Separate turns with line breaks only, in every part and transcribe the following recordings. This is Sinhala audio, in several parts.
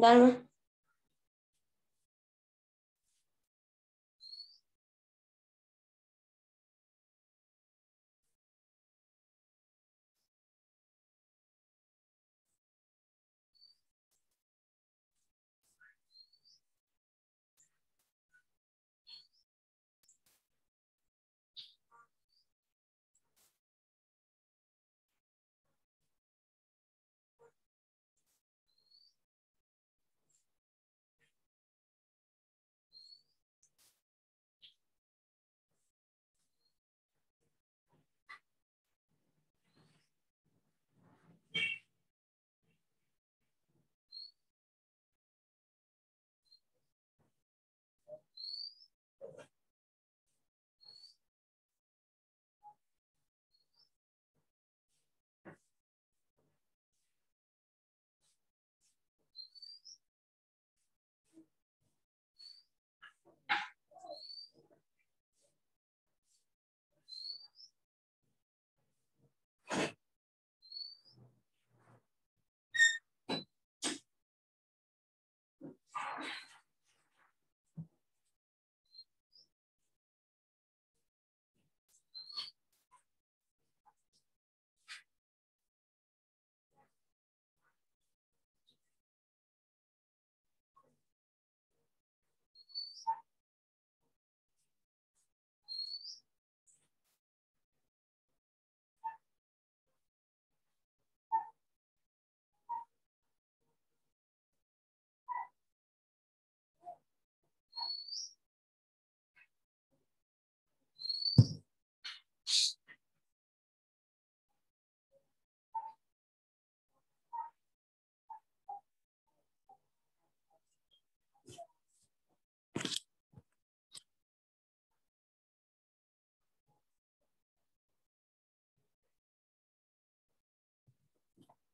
Dharma.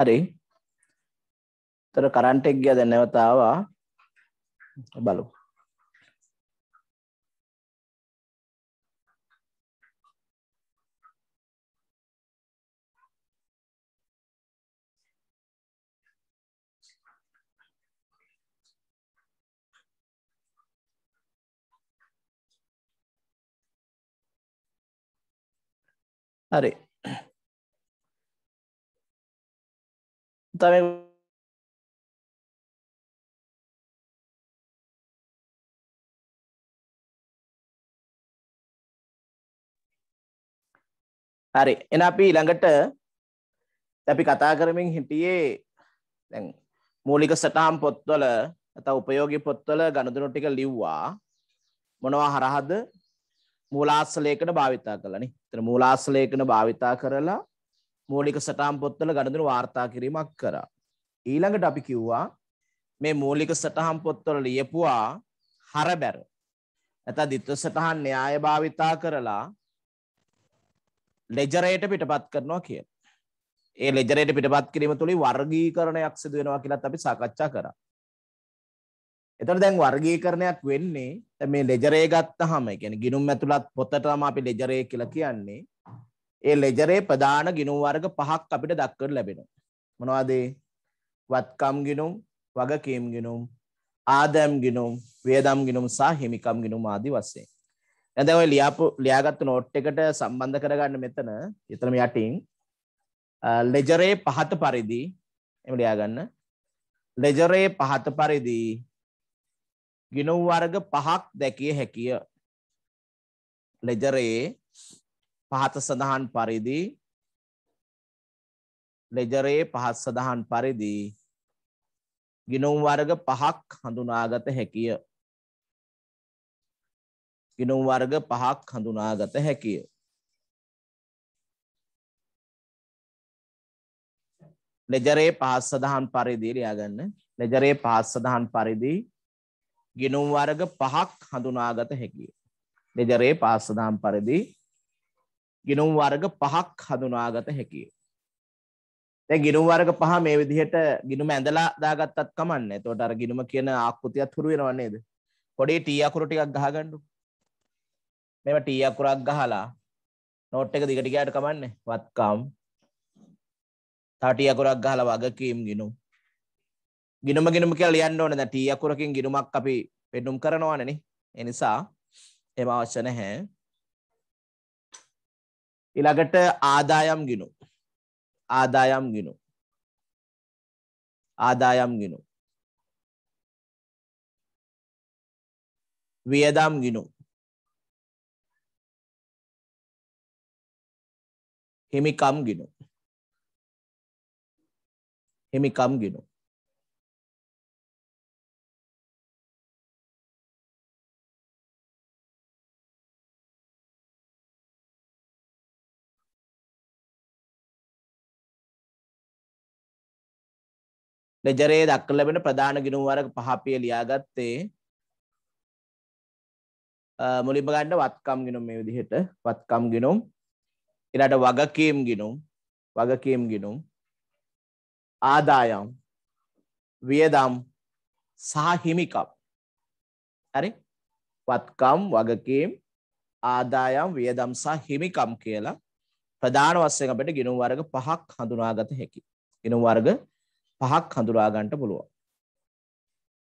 ಅರಿ ತರ ಕರಾಟಿಗ್ಯ ಧನ್ಯವತ್ತ ಬಲೋ ಅರೆ también
හරි එන අපි ළඟට අපි කතා කරමින් හිටියේ දැන් මූලික සටහම් පොත්වල ඇත උපයෝගී පොත්වල ගණදුනු ටික ලිව්වා මොනවා හරහද මූලාස්සලේකන භාවිතා කළනි තර මූලාස්සලේකන භාවිතා කරලා මූලික සටහන් පොත්වල ගණඳුන වාර්තා කිරීමක් කරා. ඊළඟට අපි කිව්වා මේ මූලික සටහන් පොත්වල ලියපුවා හරබැර. නැත්නම් ද්විත්ව සටහන් න්‍යාය භාවිතා කරලා ලෙජරේට පිටපත් කරනවා කියලා. ඒ ලෙජරේට පිටපත් කිරීම තුළින් වර්ගීකරණයක් සිදු වෙනවා කියලාත් අපි සාකච්ඡා කරා. එතකොට දැන් වර්ගීකරණයක් වෙන්නේ මේ ලෙජරේ ගත්තාම, ඒ කියන්නේ ගිණුම් ඇතුළත් පොතටම අපි ලෙජරේ කියලා කියන්නේ. ඒ ලෙජරේ ප්‍රධාන ගිනුම් වර්ග පහක් අපිට දක්කර ලැබෙනු. මොනවාදේ වත්කම් ගිනුම් වගකීම් ගිනුම් ආදම් ගිනුම් වේදම් ගිනුම් සහ හිමිකම් ගිනුම් ආදී වස්සේ. ඇද ඔය ලියාපු ලියාගත්තු නෝට් එකට සම්බන්ධ කරගන්න මෙතන එතනම යටින් ලෙජරේ පහත පරිදි එම ලියාගන්න ලෙජරේ පහත පරිදි ගිනුම් වර්ග පහක් දැකිය හැකිය. ලෙජරේ පහත සඳහන් පරිදි ලෙජරේ පහත් සඳහන් පරිදි ගිනුම් වර්ග පහක් හඳුනාගත හැකිය. ගිනුම් වර්ග පහක් හඳුනාගත හැකිය. ලෙජරේ පහත් සඳහන් පරිදි ලියාගන්න. ලෙජරේ පහත් සඳහන් පරිදි ගිනුම් වර්ග පහක් හඳුනාගත හැකිය. ලෙජරේ පහත් සඳහන් පරිදි ගිනුම් වර්ග පහක් හඳුනාගත හැකිය. දැන් ගිනුම් වර්ග පහ මේ විදිහට ගිනුම ඇඳලා දාගත්තත් කමන්නේ. එතකොට අර ගිනුම කියන ආකෘතියත් හුරු වෙනව නේද? පොඩි ටී අකුරු ටිකක් ගහගන්නු. මේව ටී අකුරක් ගහලා නෝට් එක දිගට ගියාට කමන්නේ. වත්කම්. තව ටී අකුරක් ගහලා වගකීම් ගිනුම්. ගිනුම ගිනුම කියලා ලියන්න ඕනේ. දැන් ටී අකුරකින් ගිනුමක් අපි පෙන්නුම් කරනවනේ නේ. ඒ නිසා එහෙම අවශ්‍ය නැහැ. ඉළඟට ආදායම් ගිනු ආදායම් ගිනු ආදායම් ගිනු
වියදම් ගිනු හිමිකම් ගිනු හිමිකම් ගිනු
ලෙජරයේ දක්කන ලැබෙන ප්‍රධාන ගිණුම් වර්ග පහපිය ලියාගත්තේ මුලින්ම ගන්න වත්කම් ගිණුම් මේ විදිහට වත්කම් ගිණුම් ඊළඟට වගකීම් ගිණුම් වගකීම් ගිණුම් ආදායම් වියදම් සහ හිමිකම් හරි වත්කම් වගකීම් ආදායම් වියදම් සහ හිමිකම් කියලා ප්‍රධාන වශයෙන් අපිට ගිණුම් වර්ග පහක් හඳුනාගත හැකියි. ගිණුම් වර්ග පහක් හඳුරා ගන්නට පුළුවන්.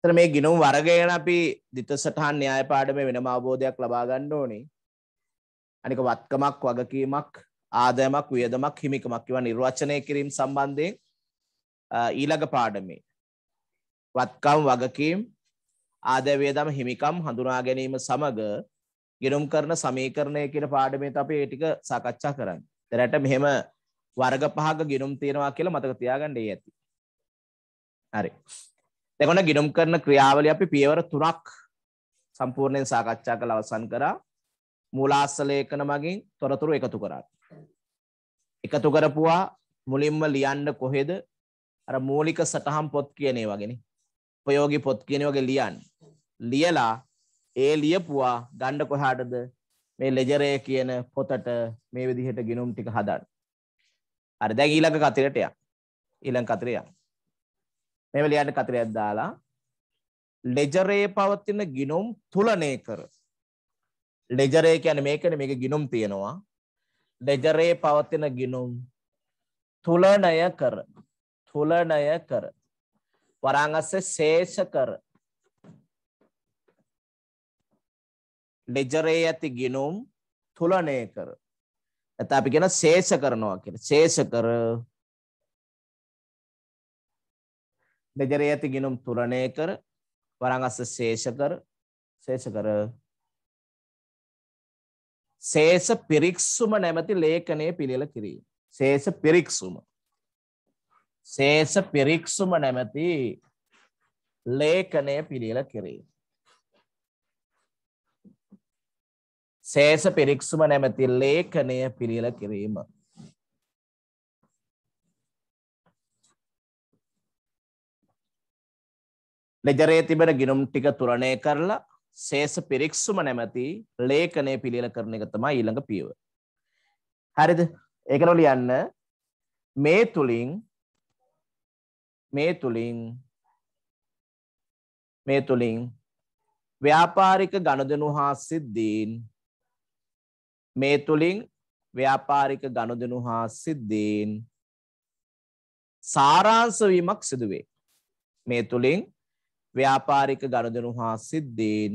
එතන මේ ගිනුම් වර්ගයෙන් අපි දිත සටහන් න්‍යාය පාඩමේ වෙනම අවබෝධයක් ලබා ගන්න ඕනේ. අනික වත්කමක් වගකීමක් ආදායමක් වියදමක් හිමිකමක් ඒවා නිර්වචනය කිරීම සම්බන්ධයෙන් ඊළඟ පාඩමේ වත්කම් වගකීම් ආදාය වියදම හිමිකම් හඳුනා ගැනීම සමග ගිනුම් කරන සමීකරණය කියන පාඩමේත් අපි ඒ ටික සාකච්ඡා කරන්නේ. දැනට මෙහෙම වර්ග පහක ගිනුම් තියෙනවා කියලා මතක තියාගන්න ඒ ඇති. හරි දෙකොට ගිඩුම් කරන ක්‍රියාවලි අපි පියවර තුනක් සම්පූර්ණයෙන් සාකච්ඡා කළ අවසන් කරා මූලාස්සලේඛන මගින් තොරතුරු එකතු කරා. එකතු කරපුවා මුලින්ම ලියන්න කොහෙද අර මූලික සටහන් පොත් කියන ඒවා ගැන. ප්‍රයෝගී පොත් කියන ඒවා ලියන්න. ලියලා ඒ ලියපුවා ගන්න කොහාටද මේ ලෙජරේ කියන පොතට මේ විදිහට ගිනුම් ටික හදන්න. හරි දැන් ඊළඟ කතරට යන්න. ඊළඟ කතරට යන්න. මේව ලියන්න කතරයක් දාලා ලෙජරේ පවතින ගිනුම් තුලනය කර ලෙජරේ කියන්නේ මේකනේ මේක ගිනුම් තියෙනවා ලෙජරේ පවතින ගිනුම් තුලනය කර තුලනය කර වරාංගස්සේ ශේෂ කර ලෙජරේ ඇති ගිනුම් තුලනය කර එතපි කියන ශේෂ කරනවා කියන ශේෂ කර දෙජරේ ඇති ගිනුම් තුරණය කර වරංගස්ස ශේෂ කර ශේෂ කර ශේෂ පිරික්සුම නැමැති ලේඛනය පිළිල කිරීම ශේෂ පිරික්සුම ශේෂ පිරික්සුම නැමැති ලේඛනය පිළිල කිරීම ශේෂ පිරික්සුම නැමැති ලේඛනය පිළිල කිරීම ලෙජරේ තිබෙන ගිනුම් ටික තුරණය කරලා සේස පිරික්සුම නැමැති ලේඛනය පිළිල කරන එක තමයි ඊළඟ පියව. හරිද? ඒකනෝ ලියන්න මේ තුලින් මේ තුලින් මේ තුලින් ව්‍යාපාරික ගනුදෙනු හා සිද්ධීන් මේ තුලින් ව්‍යාපාරික ගනුදෙනු හා සිද්ධීන් සාරාංශ වීමක් සිදුවේ. මේ තුලින් ව්‍යාපාරික ගනුදෙනු හා සිද්ධීන්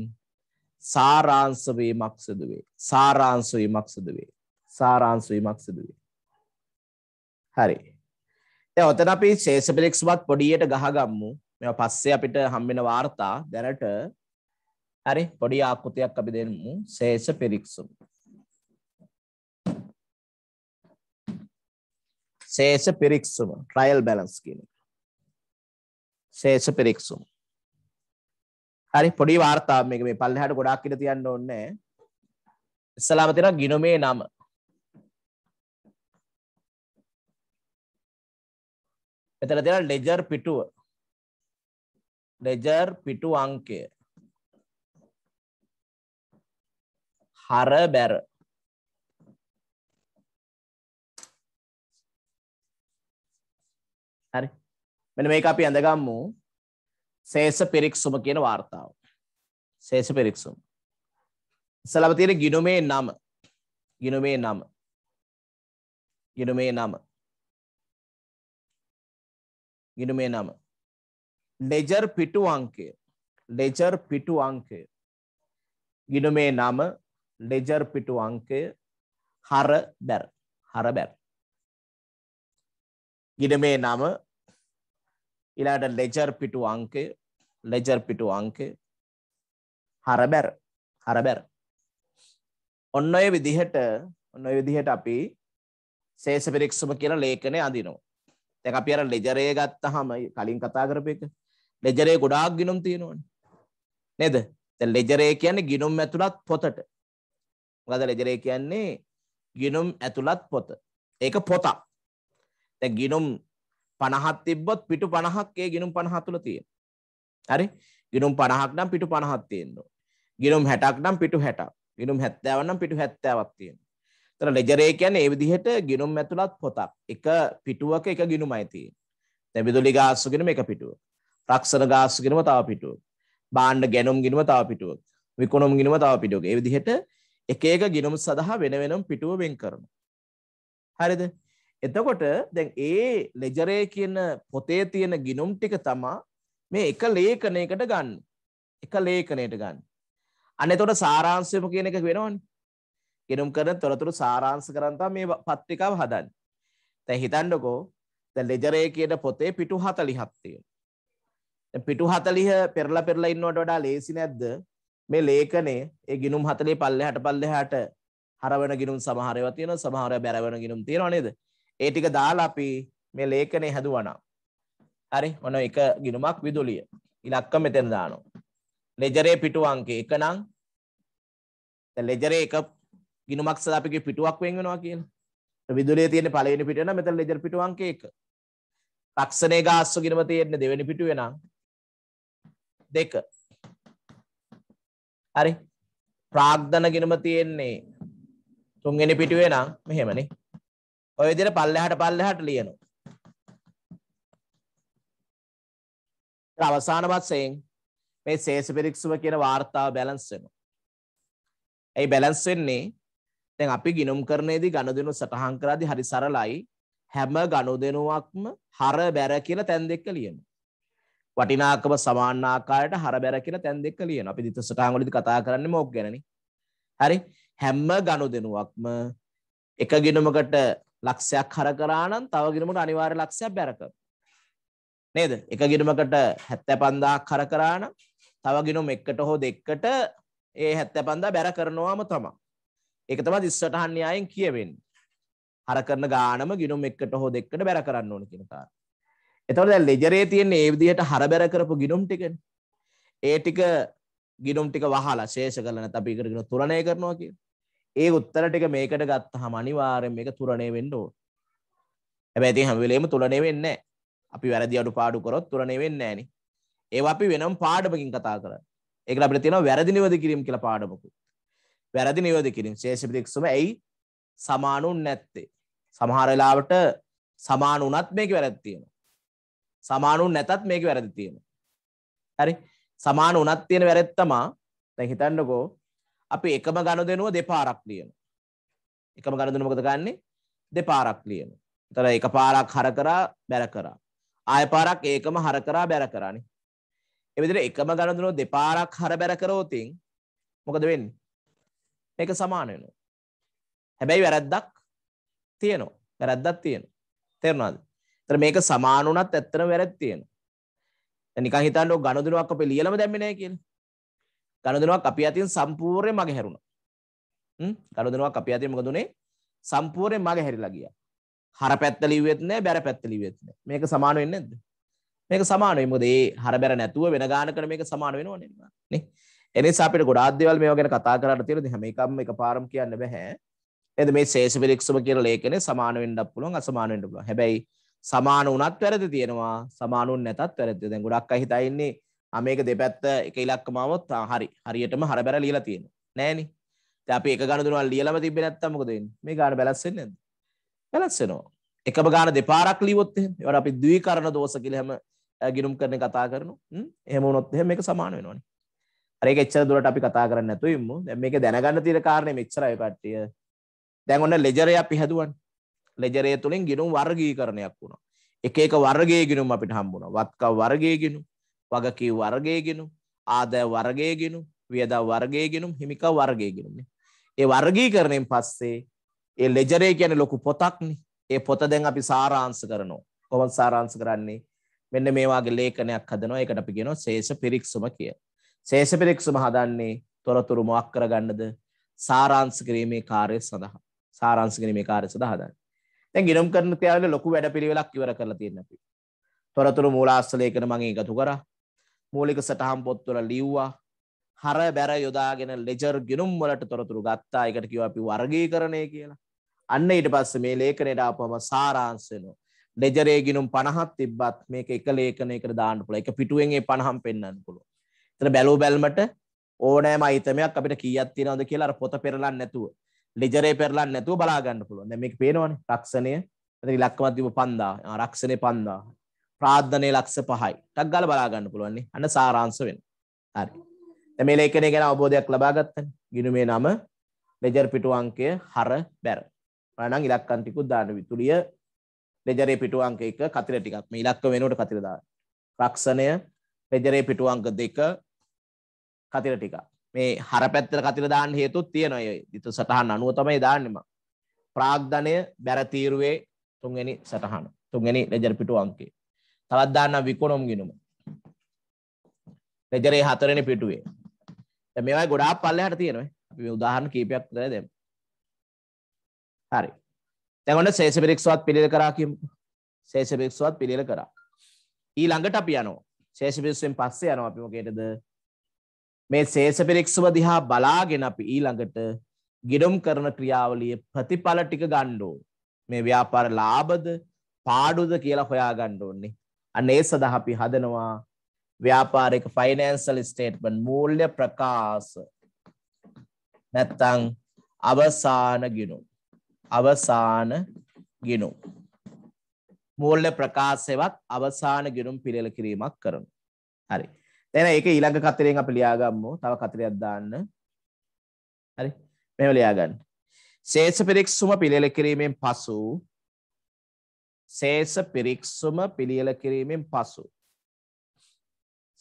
සාරාංශ වීමක් සිදු වේ. සාරාංශ වීමක් සිදු වේ. සාරාංශ වීමක් සිදු වේ. හරි. දැන් ඔතන අපි ශේෂ පිළික්ෂමත් පොඩියට ගහගමු. මේවා පස්සේ අපිට හම්බෙන වාර්තා දැනට හරි පොඩි ආකෘතියක් අපි දෙමු ශේෂ පිළික්ෂම. ශේෂ පිරික්සුම ට්‍රයිල් බැලන්ස් කියන එක. ශේෂ පිරික්සුම. හරි පොඩි වාර්තාව මේක මේ පල්ලෙහාට ගොඩාක් ඉඳ තියන්න ඕනේ. ඉස්සලාම තියෙනවා ගිනොමේ නම. මෙතන තියෙනවා ලෙජර් පිටුව. ලෙජර් පිටු අංකය. හර බැර. හරි. මෙන්න මේක අපි අඳගම්මු. සේෂ පිරික්සුම කියන වාර්තාව. සේෂ පිරික්සුම. ඉස්සලම තියෙන ගිනුමේ නම. ගිනුමේ නම. ගිනුමේ නම. ගිනුමේ නම. ලෙජර් පිටු අංකය. ලෙජර් පිටු අංකය. ගිනුමේ නම ලෙජර් පිටු අංකය හර බැර. හර බැර. ගිනුමේ නම ඊළඟට ලෙජර් පිටු අංකය ලෙජර් පිටු අංකය හරබැර හරබැර ඔන්න ඔය විදිහට ඔන්න ඔය විදිහට අපි ශේෂ පිරික්සම කියලා ලේඛනය අඳිනවා දැන් අපි අර ලෙජරේ ගත්තාම කලින් කතා කරපු එක ලෙජරේ ගොඩාක් ගිණුම් තියෙනවනේ නේද දැන් ලෙජරේ කියන්නේ ගිණුම් ඇතුළත් පොතට මොකද ලෙජරේ කියන්නේ ගිණුම් ඇතුළත් පොත ඒක පොතක් දැන් ගිණුම් 50ක් තිබ්බොත් පිටු 50ක් ඒ ගිණුම් 50 තුල තියෙනවා. හරි? ගිණුම් 50ක් නම් පිටු 50ක් තියෙනවා. ගිණුම් 60ක් නම් පිටු 60ක්. ගිණුම් 70ක් නම් පිටු 70ක් තියෙනවා. එතන ලෙජර් එක කියන්නේ ඒ විදිහට ගිණුම් ඇතුළත් පොතක්. එක පිටුවක එක ගිණුමයි තියෙන්නේ. දැන් විදුලි ගාස්තු ගිණුම එක පිටුව. රක්ෂණ ගාස්තු ගිණුම තව පිටුවක්. බාණ්ඩ ගැනුම් ගිණුම තව පිටුවක්. විකුණුම් ගිණුම තව පිටුවක්. ඒ විදිහට එක එක ගිණුම් සඳහා වෙන වෙනම පිටුව වෙන් කරනවා. හරිද? එතකොට දැන් ඒ ලෙජරේ කියන පොතේ තියෙන ගිනුම් ටික තමා මේ එක ලේඛනයකට ගන්න. එක ලේඛනයට ගන්න. අන්න එතකොට සාරාංශයම කියන එක වෙනවනේ. ගිනුම් කරන තොරතුරු සාරාංශ කරන් මේ පත්‍රිකාව හදන්නේ. දැන් හිතන්නකෝ දැන් ලෙජරේ කියන පොතේ පිටු 40ක් තියෙනවා. පිටු 40 පෙරලා පෙරලා ඉන්නවට වඩා ලේසි නැද්ද? මේ ලේඛනය ඒ ගිනුම් 40 පල්ලෙහාට පල්ලෙහාට හරවන ගිනුම් සමහර ඒවා තියෙනවා සමහර ඒවා බැරවන ගිනුම් තියෙනවා නේද? ඒ ටික දාලා අපි මේ ලේඛනේ හැදුවනම් හරි මොන එක ගිණුමක් විදුලිය ඉලක්ක මෙතන දානවා ලෙජරේ පිටු අංකය එක නම් ලෙජරේ එක ගිණුමක් සදා අපි පිටුවක් වෙන් වෙනවා කියලා විදුලියේ තියෙන පළවෙනි පිටුව නම් මෙතන ලෙජර් පිටු අංකය එක ලක්ෂණේ ගාස්ස ගිණුම තියෙන්නේ දෙවෙනි පිටුවේ නම් දෙක හරි ප්‍රාග්ධන ගිණුම තියෙන්නේ තුන්වෙනි පිටුවේ නම් මෙහෙමනේ ඔය විදිහට පල්ලෙහාට පල්ලෙහාට ලියනවා. අවසාන වශයෙන් මේ ශේෂ පිරික්සුම කියන වார்த்தාව බැලන්ස් වෙනවා. ඒ බැලන්ස් වෙන්නේ දැන් අපි ගිනුම් කරනේදී ගනුදෙනු සටහන් කරද්දී හරි සරලයි හැම ගනුදෙනුවක්ම හර බැර කියලා තැන් දෙක ලියනවා. වටිනාකම සමාන ආකාරයට හර බැර කියලා තැන් දෙක ලියනවා. අපි දිත සටහන් වලදී කතා කරන්නේ මොක් ගැනනේ. හරි හැම ගනුදෙනුවක්ම එක ගිනුමකට ලක්ෂයක් හරකරානම් තව ගිරමට අනිවාර්ය ලක්ෂයක් බැරක. නේද? එක ගිරමකට 75000ක් හරකරානම් තව ගිනුම් එකට හෝ දෙකට ඒ 75000 බැර කරනවාම තමයි. ඒක තමයි ඉස්සටහන් න්‍යායෙන් කියවෙන්නේ. හර කරන ගානම ගිනුම් එකට හෝ දෙකට බැර කරන්න ඕන කියන කාරණා. එතකොට දැන් ලෙජරේ තියෙන මේ විදිහට හර බැර කරපු ගිනුම් ටිකනේ. ඒ ටික ගිනුම් ටික වහලා ශේෂ කරලා නැත්නම් අපි ඒකට ගිනුම් තුලණය කරනවා කියන. ඒ උත්තර ටික මේකට ගත්තහම අනිවාර්යෙන් මේක තුරණය වෙන්න ඕන. හැබැයි ඉතින් හැම වෙලේම තුලණය වෙන්නේ නැහැ. අපි වැරදි අඩුපාඩු කරොත් තුලණය වෙන්නේ නැහනේ. ඒවා අපි වෙනම පාඩමකින් කතා කරන්නේ. ඒකට අපිට තියෙනවා වැරදි නිවැරදි කිරීම කියලා පාඩමකුත්. වැරදි නිවැරදි කිරීම ශේෂපදෙක්සම ඇයි සමානුන් නැත්තේ? සමහර වෙලාවට සමාන වුණත් මේක වැරදි තියෙනවා. සමානුන් නැතත් මේක වැරදි තියෙනවා. හරි. සමාන වුණත් තියෙන වැරද්ද තමයි දැන් හිතන්නකෝ අපි එකම ගණදෙනුව දෙපාරක් ලියනවා. එකම ගණදෙනුව මොකද ගන්නෙ? දෙපාරක් ලියනවා. එතන එක පාරක් හර කරා බැර කරා. ආය පාරක් ඒකම හර කරා බැර කරානේ. ඒ විදිහට එකම ගණදෙනුව දෙපාරක් හර බැර කරෝතින් මොකද වෙන්නේ? මේක සමාන වෙනවා. හැබැයි වැරද්දක් තියෙනවා. වැරද්දක් තියෙනවා. තේරුණාද? එතන මේක සමාන වුණත් ඇත්තටම වැරද්ද තියෙනවා. නිකන් හිතන්න ඔය ගණදෙනුවක් අපේ ලියලම දැම්මේ නැහැ කියලා. ගනුදෙනුවක් අපි අතින් සම්පූර්ණයෙන් මගේ හැරුණා. හ්ම් ගනුදෙනුවක් අපි අතින් මොකද උනේ? සම්පූර්ණයෙන් මගේ හැරිලා ගියා. හර පැත්ත ලිව්වෙත් නැහැ, බැර පැත්ත ලිව්වෙත් නැහැ. මේක සමාන වෙන්නේ නැද්ද? මේක සමාන වෙයි. මොකද ඒ හර බැර නැතුව වෙන ගානකට මේක සමාන වෙනවනේ නේ. එනිසා අපිට ගොඩාක් දේවල් මේවා ගැන කතා කරලා තියෙනදී හැම එකක්ම එකපාරම කියන්න බෑ. එද මේ ශේෂ පිරික්සුම කියලා ලේඛනේ සමාන වෙන්නත් පුළුවන්, අසමාන වෙන්න පුළුවන්. හැබැයි සමාන වුණත් වැරදි තියෙනවා, සමාන වුණ නැතත් වැරදි. දැන් ගොඩක් අය හිතා ඉන්නේ මේක දෙපැත්ත එක ඉලක්කමාවොත් හරි හරියටම හර බැර ලියලා තියෙනවා නෑනි දැන් අපි එක ගාන දුනවා ලියලම තිබ්බේ නැත්තම් මොකද වෙන්නේ මේ ගාන බැලන්ස් වෙන්නේ නැද්ද බැලන්ස් වෙනවා එකම ගාන දෙපාරක් ලියුවොත් එහෙම ඒවට අපි ද්විකරණ දෝෂ කියලා හැම ගිනුම් කරන කතා කරනවා එහෙම වුණොත් එහෙම මේක සමාන වෙනවනේ හරි ඒක එච්චර දුරට අපි කතා කරන්නේ නැතුව ඉමු දැන් මේක දැනගන්න තියෙන කාරණේ මෙච්චරයි කට්ටිය දැන් ඔන්න ලෙජරේ අපි හැදුවානේ ලෙජරේ තුලින් ගිනුම් වර්ගීකරණයක් වුණා එක එක වර්ගයේ ගිනුම් අපිට හම්බුණා වත්කම් වර්ගයේ ගිනුම් වගකීව වර්ගයගෙනුම් ආදය වර්ගයගෙනුම් වියදා වර්ගයගෙනුම් හිමිකා වර්ගයගෙනුම්නේ. ඒ වර්ගීකරණයෙන් පස්සේ ඒ ලෙජරේ කියන්නේ ලොකු පොතක්නේ. ඒ පොත දැන් අපි සාරාංශ කරනවා. කොහොමද සාරාංශ කරන්නේ? මෙන්න මේ වගේ ලේඛනයක් හදනවා. ඒකට අපි කියනවා ශේෂ පිරික්සුම කිය. ශේෂ පිරික්සුම හදන්නේ තොරතුරු මොක් කරගන්නද? සාරාංශ කිරීමේ කාර්යය සඳහා. සාරාංශ කිරීමේ කාර්යය සඳහා හදන්නේ. දැන් ගිනුම් කරන ක්‍රියාවල ලොකු වැඩපිළිවෙලක් ඉවර කරලා තියෙනවා අපි. තොරතුරු මූලාශ්‍ර ලේඛන මම එකතු කරා. මූලික සටහම් පොත්වල ලිව්වා හර බැර යොදාගෙන ලෙජර් ගිනුම් වලට තොරතුරු ගත්තා එකට කිව්වා අපි වර්ගීකරණය කියලා. අන්න ඊට පස්සේ මේ ලේඛනයට ආපුවම සාරාංශ වෙනවා. ලෙජරේ ගිනුම් 50ක් තිබ්බත් මේක එක ලේඛනයකට දාන්න පුළුවන්. එක පිටුවෙන් ඒ 50ම් පෙන්වන්න පුළුවන්. ඒතර බැලූ බැල්මට ඕනෑම අයිතමයක් අපිට කීයක් තියෙනවද කියලා අර පොත පෙරලන්නේ නැතුව ලෙජරේ පෙරලන්නේ නැතුව බලා ගන්න පුළුවන්. දැන් මේක පේනවනේ රක්ෂණය. එතන ඉලක්කමක් දීපු 5000. ආ රක්ෂණේ 5000. ප්‍රාද්ධනය ලක්ෂ පහයි ටක් ගල බලාගන්න පුළුවන්නේ අන්න සාරාංශ වෙන හරි දැන් මේ ලේඛනය ගැන අවබෝධයක් ලබා ගත්තනේ ගිනුමේ නම ලෙජර් පිටු අංකය හර බැර ඔයානම් ඉලක්කම් ටිකුත් දාන්න විතුලිය ලෙජරේ පිටු අංක 1 කතිර ටිකක් මේ ඉලක්ක වෙනුවට කතිර දාන්න රක්ෂණය ලෙජරේ පිටු අංක 2 කතිර ටිකක් මේ හර පැත්තට කතිර දාන්න හේතුත් තියෙනවා ඒ දිතු සටහන් අනුව තමයි දාන්නේ මම ප්‍රාග්ධනය බැර තීරුවේ තුන්වෙනි සටහන තුන්වෙනි ලෙජර් පිටු අංකේ තවත් දාන්න විකොනොම් ගිනුම ලෙජරේ හතරෙන පිටුවේ දැන් මේවා ගොඩාක් පල්ලෙහාට තියෙනවා අපි මේ උදාහරණ කීපයක් දරලා දෙමු හරි දැන් ඔන්න සේසපිරික්ස්වත් පිළිල කරා කියමුකෝ සේසපිරික්ස්වත් පිළිල කරා ඊළඟට අපි යනවා සේසපිරික්ස්ෙන් පස්සේ යනවා අපි මොකේද මේ සේසපිරික්ස්ව දිහා බලාගෙන අපි ඊළඟට ගිඩුම් කරන ක්‍රියාවලිය ප්‍රතිඵල ටික ගණ්ඩෝ මේ ව්‍යාපාර ලාබද පාඩුද කියලා හොයා ගණ්ඩ ඕන්නේ අන්න ඒ සඳහා අපි හදනවා ව්‍යාපාරික ෆයිනෑන්සල් ස්ටේට්මන්ට් මූල්‍ය ප්‍රකාශ නැත්තම් අවසාන ගිණුම් අවසාන ගිණුම් මූල්‍ය ප්‍රකාශයවත් අවසාන ගිණුම් පිළිල කිරීමක් කරනවා. හරි. දැන් ඒක ඊළඟ කතරෙන් අපි ලියාගමු. තව කතරයක් දාන්න. හරි. මෙහෙම ලියාගන්න. ශේෂ පිරික්සුම පිළිල කිරීමෙන් පසු ශේෂ පිරික්සුම පිළියෙල කිරීමෙන් පසු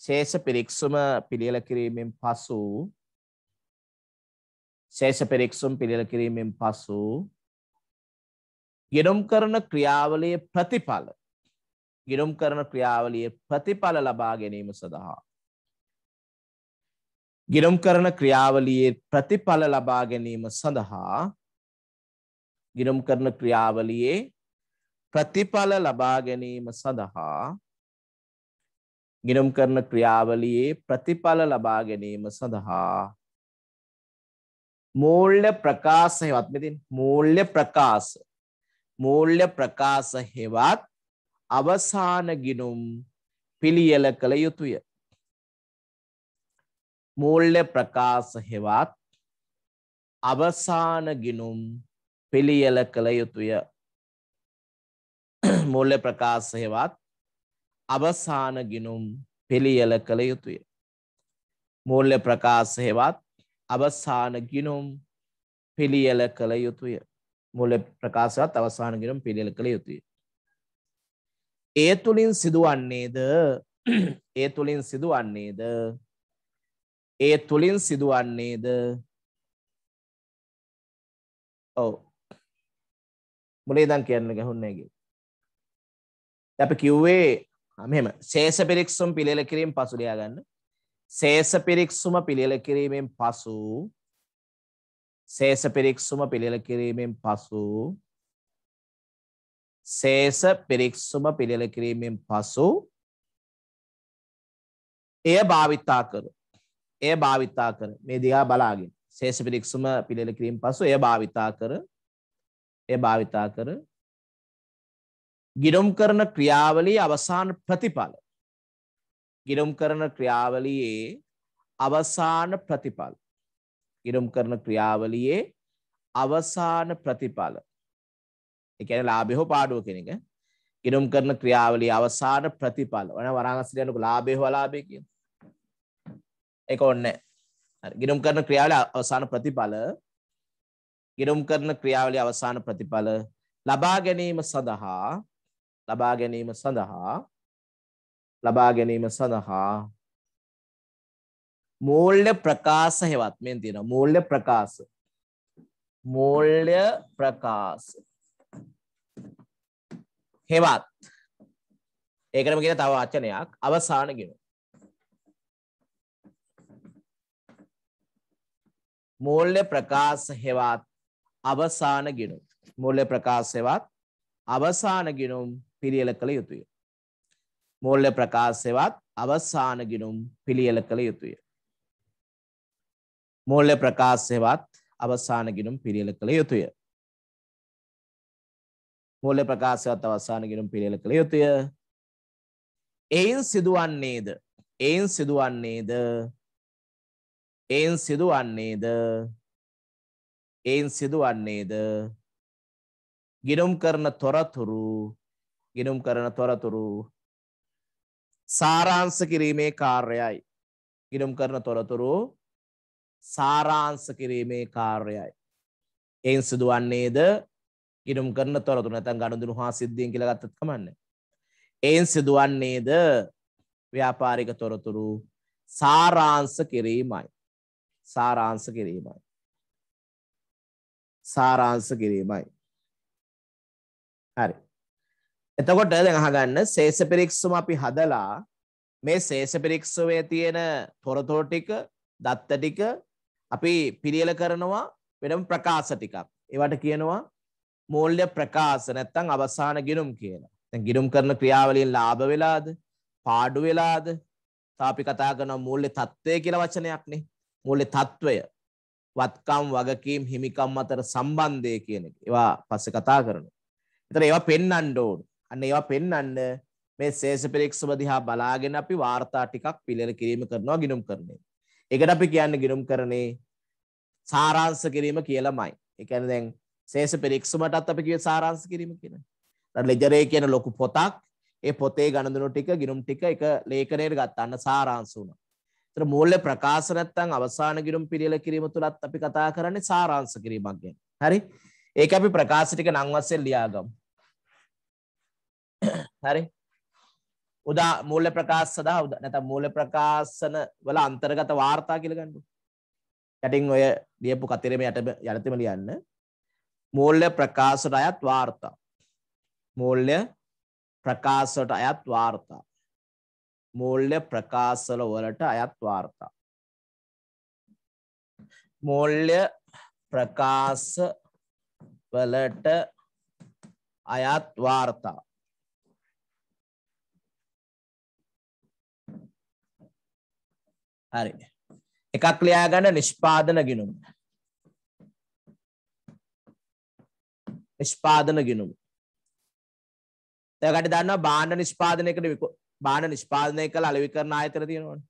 ශේෂ පිරික්සුම පිළියෙල කිරීමෙන් පසු ශේෂ පිරික්සුම් පිළියෙල කිරීමෙන් පසු ගිනුම් කරන ක්‍රියාවලියේ ප්‍රතිඵල ගිනුම් කරන ක්‍රියාවලියේ ප්‍රතිඵල ලබා ගැනීම සඳහා ගිනුම් කරන ක්‍රියාවලියේ ප්‍රතිඵල ලබා ගැනීම සඳහා ගිනුම් කරන ක්‍රියාවලියේ ප්‍රතිඵල ලබා ගැනීම සඳහා ගිනුම් කරන ක්‍රියාවලියේ ප්‍රතිඵල ලබා ගැනීම සඳහා මූල්‍ය ප්‍රකාශ හෙවත් මෙතින් මූල්‍ය ප්‍රකාශ මූල්‍ය ප්‍රකාශ හෙවත් අවසාන ගිනුම් පිළියෙල කළ යුතුය මූල්‍ය ප්‍රකාශ හෙවත් අවසාන ගිනුම් පිළියෙල කළ යුතුය මුල්ල ප්‍රකාශයවත් අවසාන ගිනුම් පිළියල කළ යුතුය. මුල්ල ප්‍රකාශයවත් අවසාන ගිනුම් පිළියල කළ යුතුය. මුල ප්‍රකාශවත් අවසාන ගිනුම් පිළියල කළ යුතුය. ඒ තුළින් සිදුවන්නේද ඒ තුළින් සිදුවන්නේද ඒ තුළින් සිදුවන්නේද ඔව මුලේ දන් කියන්න ගැහුන්නේගේ අපි කිව්වේ මෙම සේෂ පිරික්සුම් පිළිල කිරීම පසුරයා ගන්න සේෂ පිරික්සුම පිළිල කිරීමෙන් පසු සේෂ පිරික්සුම පිළිල කිරීමෙන් පසු සේෂ පිරික්සුම පිළිල කිරීමෙන් පසු එය භාවිතා කරු එය භාවිතා කර මේ දිහා බලාගෙන සේෂ පිරික්සුම පිළිල කිරීම පසු එය භාවිතා කර එය භාවිතා කර ගිනුම් කරන ක්‍රියාවලී අවසාන ප්‍රතිඵල ගිනුම් කරන ක්‍රියාවලියේ අවසාන ප්‍රතිඵල ගිනුම් කරන ක්‍රියාවලියේ අවසාන ප්‍රතිඵල ඒ කියන්නේ ලාභය හෝ පාඩුව කියන එක ගිනුම් කරන ක්‍රියාවලියේ අවසාන ප්‍රතිඵල වන වරාංශය යනකො ලාභය හෝ ලාභය කියන ඒක ඕනේ හරි ගිනුම් කරන ක්‍රියාවලියේ අවසාන ප්‍රතිඵල ගිනුම් කරන ක්‍රියාවලියේ අවසාන ප්‍රතිඵල ලබා ගැනීම සඳහා ලබා ගැනීම සඳහා ලබා ගැනීම සඳහා මූල්්‍ය ප්‍රකාශ හෙවත් මෙන් තියෙන මූල්්‍ය ප්‍රකාශ මූල්්‍ය ප්‍රකාශ හෙවත් ඒකටම කියන තව වචනයක් අවසාන ගෙන මූල්්‍ය ප්‍රකාශ හෙවත් අවසාන ගෙනුම් මූල්්‍ය ප්‍රකාශ හෙවත් අවසාන ගෙනුම් පිළියෙල කළ යුතුය. මූල්‍ය ප්‍රකාශයවත් අවසාන ගිණුම් පිළියෙල කළ යුතුය. මූල්‍ය ප්‍රකාශයවත් අවසාන ගිණුම් පිළියෙල කළ යුතුය. මූල්‍ය ප්‍රකාශයවත් අවසාන ගිණුම් පිළියෙල කළ යුතුය. එයින් සිදුවන්නේද එයින් සිදුවන්නේද එයින් සිදුවන්නේද එයින් සිදුවන්නේද ගිනුම් කරන තොරතුරු ගිනුම් කරන තොරතුරු සාරාංශ කිරීමේ කාර්යයයි. ගිනුම් කරන තොරතුරු සාරාංශ කිරීමේ කාර්යයයි. එයින් සිදුවන්නේද ගිනුම් කරන තොරතුරු නැත්නම් ගනුදෙනු හා සිද්ධීන් කියලා ගත්තත් කමන්නේ. එයින් සිදුවන්නේද ව්‍යාපාරික තොරතුරු සාරාංශ කිරීමයි. සාරාංශ කිරීමයි. සාරාංශ කිරීමයි. හරි. එතකොට දැන් අහගන්න ශේෂ පිරික්සුම අපි හදලා මේ ශේෂ පිරික්සුවේ තියෙන තොරතුරු ටික දත්ත ටික අපි පිළියෙල කරනවා වෙනම ප්‍රකාශ ටිකක්. ඒවට කියනවා මූල්‍ය ප්‍රකාශ නැත්නම් අවසාන ගිණුම් කියලා. දැන් ගිණුම් කරන ක්‍රියාවලියෙන් ලාභ වෙලාද? පාඩු වෙලාද? තව අපි කතා කරන මූල්‍ය తত্ত্বය කියලා වචනයක්නේ. මූල්‍ය తত্ত্বය වත්කම් වගකීම් හිමිකම් අතර සම්බන්ධය කියන එක. ඒවා පස්සේ කතා කරනවා. ඒතර ඒවා පෙන්වන්න ඕනේ. අන්න ඒවා පෙන්වන්න මේ ශේෂ පරීක්ෂම දිහා බලාගෙන අපි වාර්තා ටිකක් පිළිල කිරීම කරනවා ගිනුම් කරන්නේ. ඒකට අපි කියන්නේ ගිනුම් කරන්නේ සාරාංශ කිරීම කියලාමයි. ඒ කියන්නේ දැන් ශේෂ පරීක්ෂමටත් අපි කියේ සාරාංශ කිරීම කියලා. දැන් ලෙජරේ කියන ලොකු පොතක් ඒ පොතේ ගණඳුණු ටික ගිනුම් ටික එක ලේඛනයට ගත්තාන්න සාරාංශ වුණා. ඒතර මූල්‍ය ප්‍රකාශ නැත්තම් අවසාන ගිනුම් පිළිල කිරීම තුලත් අපි කතා කරන්නේ සාරාංශ කිරීමක් ගැන. හරි? ඒක අපි ප්‍රකාශ ටික නම් වශයෙන් ලියාගමු. හරි උදා මූල්‍ය ප්‍රකාශ සඳහා නැත්නම් මූල්‍ය ප්‍රකාශන වල අන්තර්ගත වාර්තා කියලා ගන්න. යටින් ඔය ලියපු කතරෙම යට යටතම ලියන්න. මූල්‍ය ප්‍රකාශට අයත් වාර්තා. මූල්‍ය ප්‍රකාශට අයත් වාර්තා. මූල්‍ය ප්‍රකාශල වලට අයත් වාර්තා. මූල්‍ය ප්‍රකාශ වලට අයත් වාර්තා හරි. එකක් ලියා ගන්න නිෂ්පාදන ගිණුම. නිෂ්පාදන ගිණුම. තවකට දන්නවා බාන නිෂ්පාදනයකට බාන නිෂ්පාදනය කළ අලෙවි කරන ආයතන තියෙනවනේ.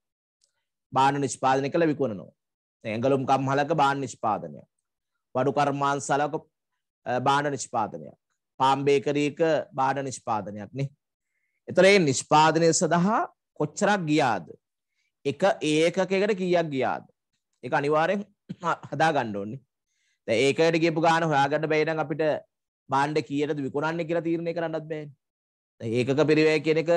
බාන නිෂ්පාදනය කළ විකුණනවා. ඇඟලුම් කම්හලක බාන නිෂ්පාදනය. වඩු කර්මාන්සලක බාන නිෂ්පාදනයක්. පාම්බේකරීක බාන නිෂ්පාදනයක් නේ. එතර ඒ නිෂ්පාදනය සඳහා කොච්චරක් ගියාද එක ඒකකයකට කියක් ගියාද එක අනිවාරෙන් හදා ගණ්ඩ ඕන්නේ ඒකට ගෙපු ගාන හොයාගන්න බැයිනම් අපිට බාණ්ඩ කියටද විකුණන්න කියලා තීරණය කරන්නත් බෑ ඒකක පිරිවය කියන එක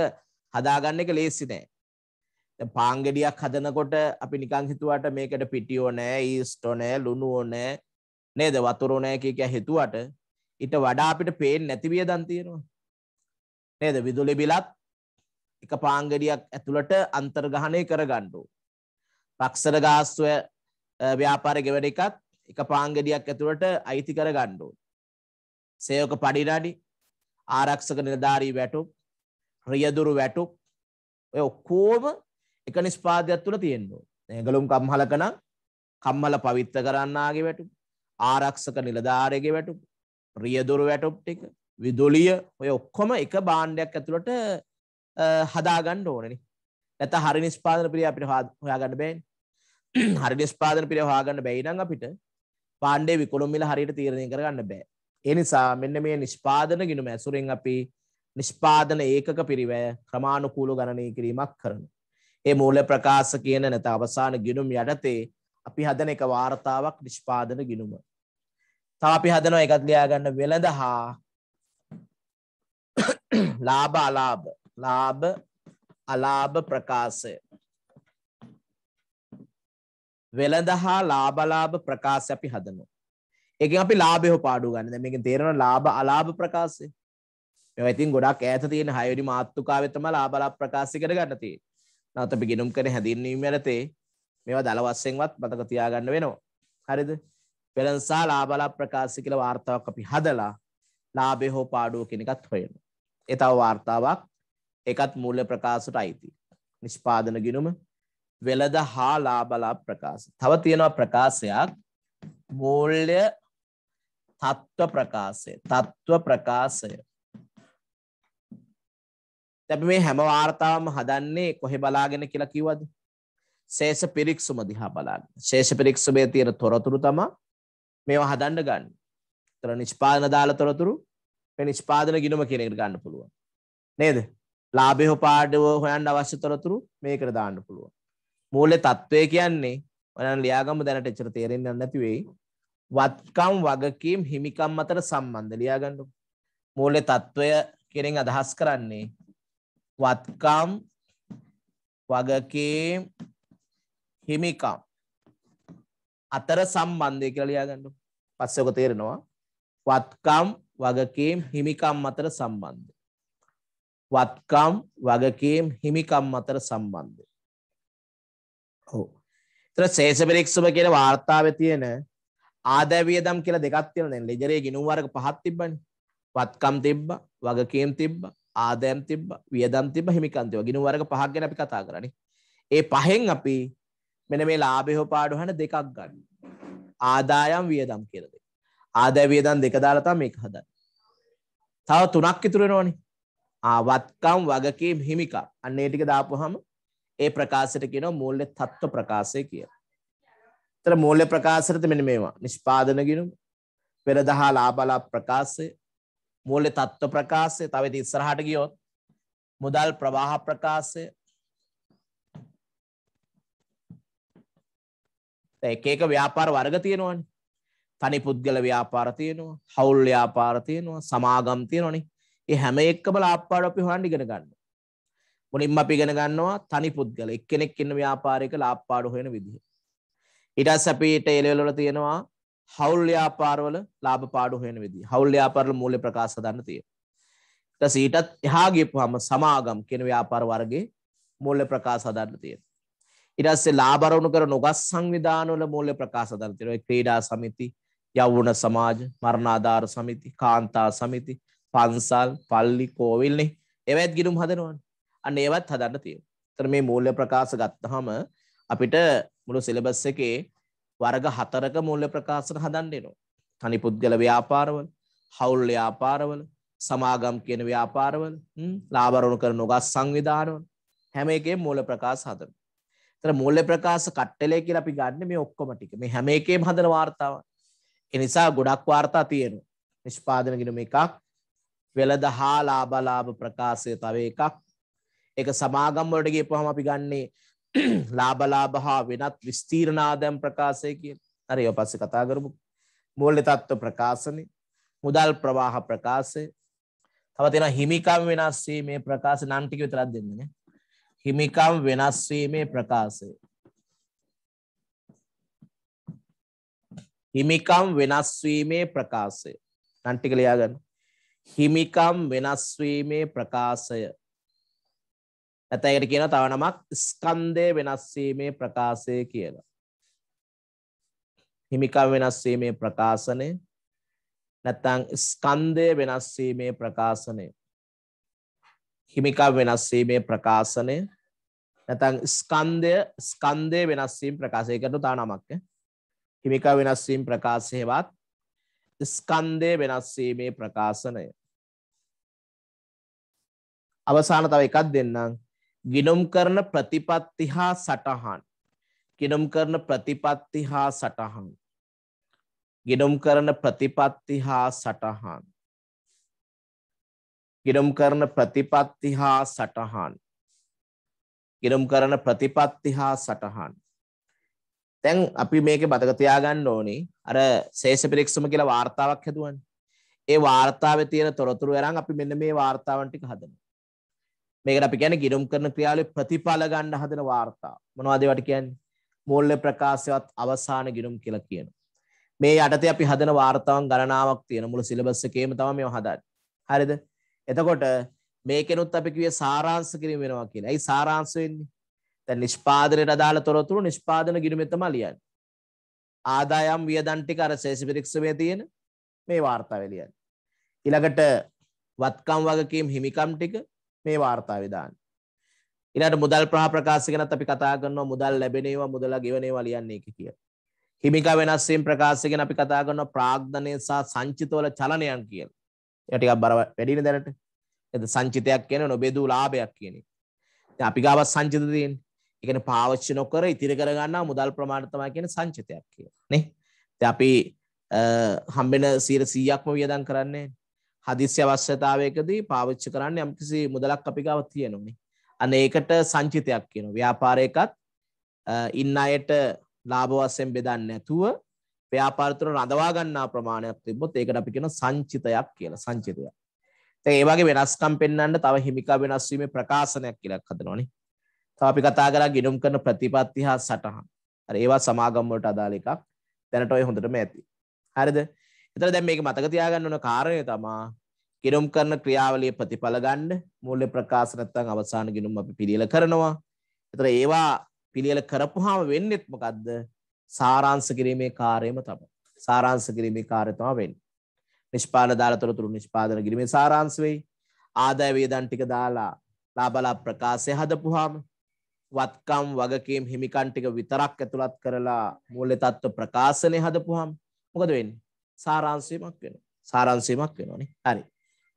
හදාගන්න එක ලේසි නෑ පාංගෙඩියක් හදනකොට අපි නිකං හිතුවට මේකට පිටියෝ නෑ ඊස්ටෝ නෑ ලුණුවෝ නෑ නේද වතුරෝ නෑ කිය කිය හිතුවට ඊට වඩා අපිට පේන්නේ නැති වියදම් තියෙනවා නේද විදුලි බිලත් එක පාංගඩියක් ඇතුළට අන්තර්ගහනය කරගණ්ඩු. පක්ෂර ගාස්තුව ව්‍යාපාර ගෙවැඩ එකත් එක පාංගඩියක් ඇතුළට අයිති කර ගණ්ඩු. සයෝක පඩිනඩි ආරක්ෂක නිලධාරී වැටු රියදුරු වැටු ඔය ඔක්කෝම එක නිස්පාදයක් තුළ තියෙන්න්නු. ඒගලුම් කම්හලකන කම්මල පවිත්ත කරන්නාගේ වැටු ආරක්ෂක නිලධාරයගේ වැටු රියදුරු වැටුප් ටික විදුලිය ඔය ඔක්කොම එක බාණ්ඩයක් ඇතුළට හදාගන්න ඕනනි නැත හරි නිස්පාදන පිරිය අපිට හොයාගන්න බැන් හරි නිස්පාදන පිරිය හොයාගන්න බැයිනං අපිට පාණ්ඩේ විකුළුම්මිල හරියට තීරණය කරගන්න බෑ ඒ නිසා මෙන්න මේ නිෂ්පාදන ගිනුම ඇසුරෙන් අපි නිෂ්පාදන ඒකක පිරිවැය ක්‍රමාණුකූලු ගණනය කිරීමක් කරන ඒ මූල ප්‍රකාශ කියන නැත අවසාන ගිනුම් යටතේ අපි හදන එක වාර්තාවක් නිෂ්පාදන ගිනුම තව අපි හදනවා එකත් ලියාගන්න වෙළඳ හා ලාභ අලාභ ලාභ අලාභ ප්‍රකාශය වෙළඳ හා ලාභලාභ ප්‍රකාශ අපි හදනු. එකෙන් අපි ලාභය පාඩු ගන්න. දැන් මේකෙන් තේරෙනවා ලාභ අලාභ ප්‍රකාශය. මේවා ඉතින් ගොඩක් ඈත තියෙන හයවෙනි මාතෘකාවේ තමයි ලාභලාභ ප්‍රකාශ කරගන්න තියෙන්නේ. නැවත අපි ගිනුම් කරන හැඳින්වීම යටතේ මේවා දල වශයෙන්වත් මතක තියාගන්න වෙනවා. හරිද? වෙළඳ සහ ලාභලාභ ප්‍රකාශ කියලා වார்த்தාවක් අපි හදලා ලාභය හෝ පාඩුව කියන එකත් හොයනවා. ඒ තව වார்த்தාවක් එකත් මූල්‍ය ප්‍රකාශට අයිති. නිෂ්පාදන ගිනුම වෙළඳ හා ලාභලාභ ප්‍රකාශ. තව තියෙනවා ප්‍රකාශයක් මූල්‍ය තත්ත්ව ප්‍රකාශය. තත්ත්ව ප්‍රකාශය. දැන් මේ හැම වார்த்தාවම හදන්නේ කොහේ බලාගෙන කියලා කිව්වද? ශේෂ පිරික්සුම දිහා බලන්න. ශේෂ පිරික්සුමේ තියෙන තොරතුරු තමයි මේවා හදන්න ගන්න. ඒතර නිෂ්පාදන දාලා තොරතුරු මේ නිෂ්පාදන ගිණුම කියන එකට ගන්න පුළුවන්. නේද? ලාභය හොපාඩුව හොයන්න අවශ්‍ය තොරතුරු මේකට දාන්න පුළුවන්. මූල්‍ය තත්ත්වය කියන්නේ ඔයන ලියාගම දැනට එච්චර තේරෙන්නේ නැති වෙයි. වත්කම් වගකීම් හිමිකම් අතර සම්බන්ධ ලියාගන්න. මූල්‍ය තත්ත්වය කෙරෙන් අදහස් කරන්නේ වත්කම් වගකීම් හිමිකම් අතර සම්බන්ධය කියලා ලියාගන්න. පස්සේ ඔක තේරෙනවා. වත්කම් වගකීම් හිමිකම් අතර සම්බන්ධය. වත්කම් වගකීම් හිමිකම් අතර සම්බන්ධය. ඔහු තර සේෂපිරික්ෂම කියන වාර්තාව තියෙන ආදැවියදම් කියලා දෙකක් තියෙනවා දැන් ලෙජරේ ගිණුම් වර්ග පහක් තිබ්බනේ. වත්කම් තිබ්බ වගකීම් තිබ්බ ආදෑම් තිබ්බ වියදම් තිබ්බ හිමිකම් තිබ්බ ගිණුම් වර්ග පහක් ගැන අපි කතා කරන්නේ. ඒ පහෙන් අපි මෙන්න මේ ලාභය හෝ පාඩු හන දෙකක් ගන්න. ආදායම් වියදම් කියලා දෙක. ආදාය වියදම් දෙක දාලා තමයි මේක හදන්නේ. තව තුනක් ඉතුරු වෙනවනේ. වත්කම් වගකීම් හිමිකම් අන්න ඒ ටික දාපුවාම ඒ ප්‍රකාශයට කියනවා මූල්‍ය තත්ත්ව ප්‍රකාශය කියලා. ඒතර මූල්‍ය ප්‍රකාශයට මෙන්න මේවා නිෂ්පාදන ගිණුම පෙරදහා ලාභලා ප්‍රකාශය මූල්‍ය තත්ත්ව ප්‍රකාශය තව ඉතින් ඉස්සරහට ගියොත් මුදල් ප්‍රවාහ ප්‍රකාශය එක එක ව්‍යාපාර වර්ග තියෙනවනේ තනි පුද්ගල ව්‍යාපාර තියෙනවා හවුල් ව්‍යාපාර තියෙනවා සමාගම් තියෙනවනේ ඒ හැම එක්කම ලාභපාඩු අපි හොයන්න ඉගෙන ගන්නවා. මුලින්ම අපි ඉගෙන ගන්නවා තනි පුද්ගල එක්කෙනෙක් ඉන්න ව්‍යාපාරයක ලාභපාඩු හොයන විදිහ. ඊට පස්සේ අපිට ඒ ලෙවල් වල තියෙනවා හවුල් ව්‍යාපාරවල ලාභපාඩු හොයන විදිහ. හවුල් ව්‍යාපාරවල මූල්‍ය ප්‍රකාශ හදන්න තියෙනවා. ඊට පස්සේ ඊටත් එහා ගියපුවාම සමාගම් කියන ව්‍යාපාර වර්ගයේ මූල්‍ය ප්‍රකාශ හදන්න තියෙනවා. ඊට පස්සේ ලාභ අරමුණු කර නොගස් සංවිධාන වල මූල්‍ය ප්‍රකාශ හදන්න තියෙනවා. ඒ ක්‍රීඩා සමිති, යවුණ සමාජ, මරණාධාර සමිති, කාන්තා සමිති, පන්සල් පල්ලි කෝවිල්නේ ඒවත් ගිරුම් හදනවන් අන්න ඒවත් හදන්න තියෙන තර මේ මූල්‍ය ප්‍රකාශ ගත්තහම අපිට මුළු සිලබස් එකේ වර්ග හතරක මූල්‍ය ප්‍රකාශන හදන්න එනවා තනි පුද්ගල ව්‍යාපාරවල හවුල් ව්‍යාපාරවල සමාගම් කියන ව්‍යාපාරවල ලාභරුණු කරන උගස් සංවිධානවල හැම එකේ මූල ප්‍රකාශ හදන. ඒතර මූල්‍ය ප්‍රකාශ කට්ටලේ කියලා අපි ගන්න මේ ඔක්කොම ටික. මේ හැම එකේම හදන වார்த்தාවක්. ඒ නිසා ගොඩක් වார்த்தා තියෙනවා. නිෂ්පාදන ගිණුම එකක්, වෙළඳ හා ලාබලාභ ප්‍රකාශය තව එකක් එක සමාගම්වලට ගේපුහම අපි ගන්නේ ලාබලාභ හා වෙනත් විස්තීරණාදැම් ප්‍රකාශය කිය අර යෝ පස්සේ කතා කරමු මූල්‍ය තත්ත්ව ප්‍රකාශනය මුදල් ප්‍රවාහ ප්‍රකාශය තව තියෙන හිමිකම් වෙනස් වීමේ ප්‍රකාශ නම් ටික විතරක් දෙන්නනේ හිමිකම් වෙනස් වීමේ ප්‍රකාශය හිමිකම් වෙනස් වීමේ ප්‍රකාශය නම් ටික ලියා ගන්න හිමිකම් වෙනස්වීමේ ප්‍රකාශය ඇතැකට කියන තව නමක් ස්කන්දය වෙනස්වීමේ ප්‍රකාශය කියලා. හිමිකම් වෙනස්වීමේ ප්‍රකාශනය නැත්තං ස්කන්දය වෙනස්වීමේ ප්‍රකාශනය හිමිකම් වෙනස්වීමේ ප්‍රකාශනය නැතන් ස්කන්දය ස්කන්දය වෙනස්වීම් ප්‍රකාශයකට තා නමක්ක හිමිකා වෙනස්වීම් ප්‍රකාශයවත් ස්කන්දය වෙනස්වීමේ ප්‍රකාශනය අවසාන තව එකක් දෙන්නම්. ගිනුම් කරන ප්‍රතිපත්ති හා සටහන්. ගිනුම් කරන ප්‍රතිපත්ති හා සටහන්. ගිනුම් කරන ප්‍රතිපත්ති හා සටහන්. ගිනුම් කරන ප්‍රතිපත්ති හා සටහන්. ගිනුම් කරන ප්‍රතිපත්ති හා සටහන්. දැන් අපි මේකේ බතක තියාගන්න ඕනේ අර ශේෂපිරික්සම කියලා වார்த்தාවක් හදුවනේ. ඒ වார்த்தාවේ තියෙන තොරතුරු අරන් අපි මෙන්න මේ වார்த்தාවන් ටික හදනවා. මේකට අපි කියන්නේ ගිරුම් කරන ක්‍රියාවලේ ප්‍රතිඵල ගන්න හදන වාර්තා. මොනවද ඒවට කියන්නේ? මූල්‍ය ප්‍රකාශයවත් අවසාන ගිරුම් කියලා කියනවා. මේ යටතේ අපි හදන වාර්තාවන් ගණනාවක් තියෙන මුළු සිලබස් එකේම තමයි මේව හදන්නේ. හරිද? එතකොට මේකෙනුත් අපි කිව්වේ සාරාංශ කිරීම වෙනවා කියලා. ඇයි සාරාංශ වෙන්නේ? දැන් නිෂ්පාදනයට අදාළ තොරතුරු නිෂ්පාදන ගිරුමේ තමයි ලියන්නේ. ආදායම් වියදම් ටික අර ශේෂ පරීක්ෂමේ තියෙන මේ වාර්තාවේ ලියන්නේ. ඊළඟට වත්කම් වගකීම් හිමිකම් ටික මේ වාර්තාවේ දාන්න. ඊළඟට මුදල් ප්‍රහ ප්‍රකාශ ගැනත් අපි කතා කරනවා මුදල් ලැබෙනේවා මුදල ගෙවනේවා ලියන්නේ කියලා. හිමිකා වෙනස් වීම ප්‍රකාශ ගැන අපි කතා කරනවා ප්‍රාග්ධනය සහ සංචිතවල චලනයන් කියලා. ඒවා ටිකක් බර වැඩිනේ දැනට. එද සංචිතයක් කියන්නේ නොබෙදූ ලාභයක් කියන්නේ. දැන් අපි ගාව සංචිත තියෙන්නේ. ඒ කියන්නේ පාවිච්චි නොකර ඉතිරි කර ගන්නා මුදල් ප්‍රමාණය තමයි කියන්නේ සංචිතයක් කියන්නේ. නේ? දැන් අපි හම්බෙන 100%ක්ම වියදම් කරන්නේ. හදිසි අවශ්‍යතාවයකදී පාවිච්චි කරන්න යම්කිසි මුදලක් අපි ගාව තියෙනුනේ. අන්න ඒකට සංචිතයක් කියනවා. ව්‍යාපාරයකත් ඉන්න අයට ලාභ වශයෙන් බෙදන්නේ නැතුව ව්‍යාපාර තුන රඳවා ගන්නා ප්‍රමාණයක් තිබ්බොත් ඒකට අපි කියන සංචිතයක් කියලා. සංචිතයක්. දැන් ඒ වගේ වෙනස්කම් පෙන්වන්න තව හිමිකා වෙනස් වීමේ ප්‍රකාශනයක් කියලා හදනවානේ. තව අපි කතා කරා ගිනුම් කරන ප්‍රතිපත්ති හා සටහන්. හරි ඒවා සමාගම් වලට අදාළ එකක්. දැනට ඔය හොඳටම ඇති. හරිද? එතන දැන් මේක මතක තියාගන්න ඕන කාරණය තමා ගිනුම් කරන ක්‍රියාවලිය ප්‍රතිඵල ගන්න මූල්‍ය ප්‍රකාශ නැත්නම් අවසාන ගිනුම් අපි පිළියෙල කරනවා. එතන ඒවා පිළියෙල කරපුවාම වෙන්නේත් මොකද්ද? සාරාංශ කිරීමේ කාර්යම තමයි. සාරාංශ කිරීමේ කාර්යය තමයි වෙන්නේ. නිෂ්පාදන දාලාතරතුරු නිෂ්පාදන කිරීමේ සාරාංශ වෙයි. ආදාය වේදන් ටික දාලා ලාභලා ප්‍රකාශය හදපුවාම වත්කම් වගකීම් හිමිකම් ටික විතරක් ඇතුළත් කරලා මූල්‍ය තත්ත්ව ප්‍රකාශනය හදපුවාම මොකද වෙන්නේ? සාරාංශයමක් වෙනවා. සාරාංශයමක් වෙනවානේ. හරි.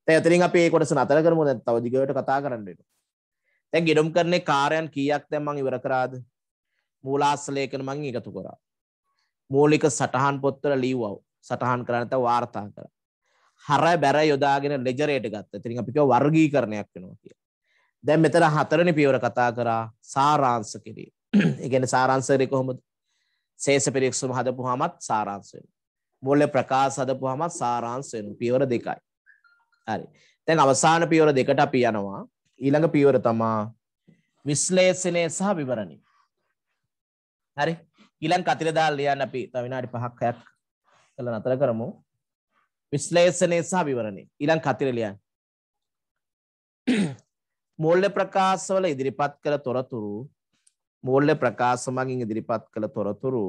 දැන් එතනින් අපි මේ කොටස නතර කරමු. දැන් තව දිගට කතා කරන්න වෙනවා. දැන් ගෙඩම් කරන්නේ කාර්යයන් කීයක් දැන් මම ඉවර කරාද? මූලාශ්‍රලේඛන මම එකතු කරා. මූලික සටහන් පොත්වල ලියවව. සටහන් කරන්න තව වාර්තා කරා. හර බැර යොදාගෙන ලෙජරේට ගත්තා. ඉතින් අපි කියව වර්ගීකරණයක් වෙනවා කියලා. දැන් මෙතන හතරෙනි පියවර කතා කරා සාරාංශ කිරීම. ඒ කියන්නේ සාරාංශය කොහොමද? ශේෂ පරීක්ෂම හදපුවාමත් සාරාංශ වෙනවා. මුල්ලේ ප්‍රකාශ හදපුවාම සාරාංශ වෙනවා. පියවර දෙකයි. හරි. දැන් අවසාන පියවර දෙකට අපි යනවා. ඊළඟ පියවර තමයි විශ්ලේෂණය සහ විවරණය. හරි. ඊළඟ කතිර දාලා ලියන්න අපි තව විනාඩි 5ක් 6ක් කළා නතර කරමු. විශ්ලේෂණය සහ විවරණය. ඊළඟ කතිර ලියන්න. මූල්‍ය ප්‍රකාශවල ඉදිරිපත් කළ තොරතුරු මූල්‍ය ප්‍රකාශ මගින් ඉදිරිපත් කළ තොරතුරු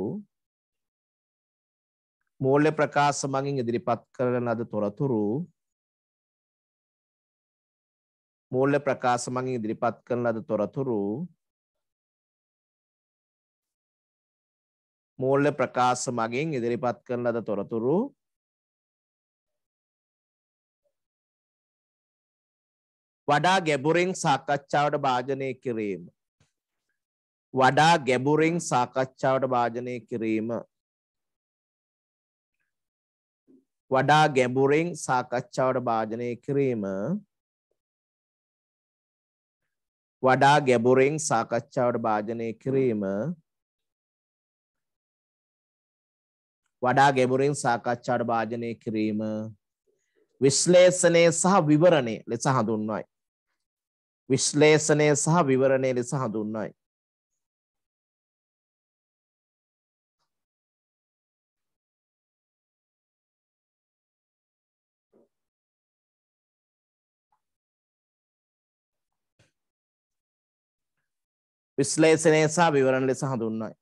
මූල්‍ය ප්‍රකාශ මගින් ඉදිරිපත් කරන ලද තොරතුරු මූල්‍ය ප්‍රකාශ මගින් ඉදිරිපත් කරන ලද තොරතුරු මූල්‍ය ප්‍රකාශ මගින් ඉදිරිපත් කරන ලද තොරතුරු වඩා ගැඹුරින් සාකච්ඡාවට භාජනය කිරීම වඩා ගැඹුරින් සාකච්ඡාවට භාජනය කිරීම වඩා ගැඹුරෙන් සාකච්ඡාවට භාජනය කිරීම වඩා ගැඹුරෙන් සාකච්ඡාවට භාජනය කිරීම වඩා ගැඹුරින් සාකච්ඡාවට භාජනය කිරීම විශ්ලේෂණය සහ විවරණය ලෙස හඳුන්වයි. විශ්ලේෂණය සහ විවරණය ලෙස හඳුන්වයි. විශ්ලේෂණය සහ විවරණ ලෙස හඳුන්වයි.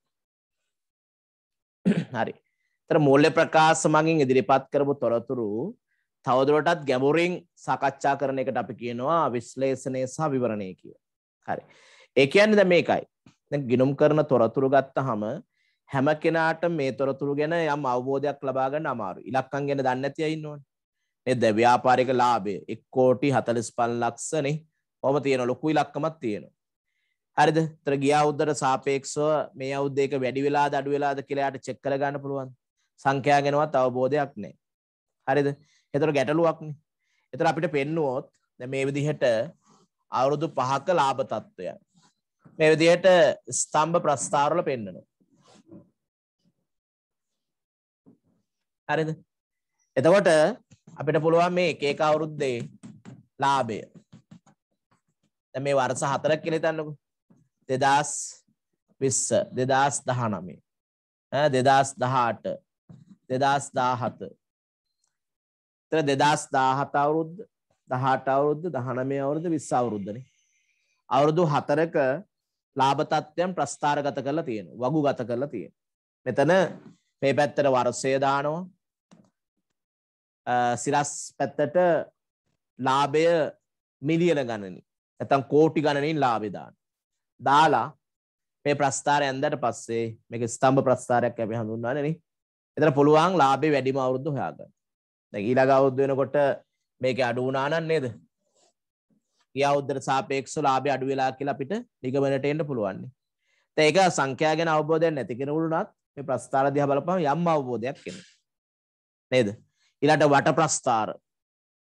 හරි. තර මූල්‍ය ප්‍රකාශ මගින් ඉදිරිපත් කරපු තොරතුරු තවදුරටත් ගැඹුරින් සාකච්ඡා කරන එකට අපි කියනවා විශ්ලේෂණය සහ විවරණය කිය. හරි. ඒ කියන්නේ දැන් මේකයි. දැන් ගිනුම් කරන තොරතුරු ගත්තාම හැම කෙනාට මේ තොරතුරු ගැන යම් අවබෝධයක් ලබා ගන්න අමාරුයි. ඉලක්කම් ගැන දන්නේ නැති අය ඉන්නවනේ. නේද? ව්‍යාපාරික ලාභය 1 කෝටි 45 ලක්ෂනේ. ඔහම තියෙන ලොකු ඉලක්කමක් තියෙනවා. හරිද තර ගියා අවුද්දට සාපේක්ෂව මේ අවුද්දේක වැඩි වෙලාද අඩු වෙලාද කියලා යාට චෙක් කරලා ගන්න පුළුවන් සංඛ්‍යා ගැනවත් අවබෝධයක් නැහැ හරිද එතකොට ගැටලුවක්නේ එතකොට අපිට පෙන්නුවොත් දැන් මේ විදිහට අවුරුදු පහක ලාභ තත්වය මේ විදිහට ස්තම්භ ප්‍රස්ථාර වල පෙන්නනවා හරිද එතකොට අපිට පුළුවන් මේ එක එක අවුරුද්දේ ලාභය දැන් මේ වර්ෂ හතරක් කියලා හිතන්නකෝ දෙදස් විස්ස දෙදස් දහනමේ දෙදස් දහට දෙදස් දාහත තර දෙදස් දාහත අවුරුද්ද දහට අවුරුද්ද දහනමේ අවුරුද විස්ස අවුරුද්ධන අවුරුදු හතරක ලාභතත්වයන් ප්‍රස්ථාරගත කරලා තියෙන වගු ගත කරලා තියෙන මෙතන මේ පැත්තට වර්සය දානවා සිරස් පැත්තට ලාභය මිලියන ගණනි ඇතම් කෝටි ගණනින් ලාබෙදාන දාලා මේ ප්‍රස්ථාරය ඇන්දට පස්සේ මේක ස්තම්භ ප්‍රස්ථාරයක් අපි හඳුන්වන්නේ එතන පුළුවන් ලාභේ වැඩිම අවුරුද්ද හොයාගන්න. දැන් ඊළඟ අවුරුද්ද වෙනකොට මේක අඩු වුණා නම් නේද? ගිය අවුරුද්දට සාපේක්ෂව ලාභේ අඩු වෙලා කියලා අපිට නිගමනට එන්න පුළුවන්. දැන් ඒක සංඛ්‍යා ගැන අවබෝධයක් නැති කෙනෙකුට මේ ප්‍රස්ථාර දිහා බලපුවම යම් අවබෝධයක් එනවා. නේද? ඊළඟට වට ප්‍රස්ථාර.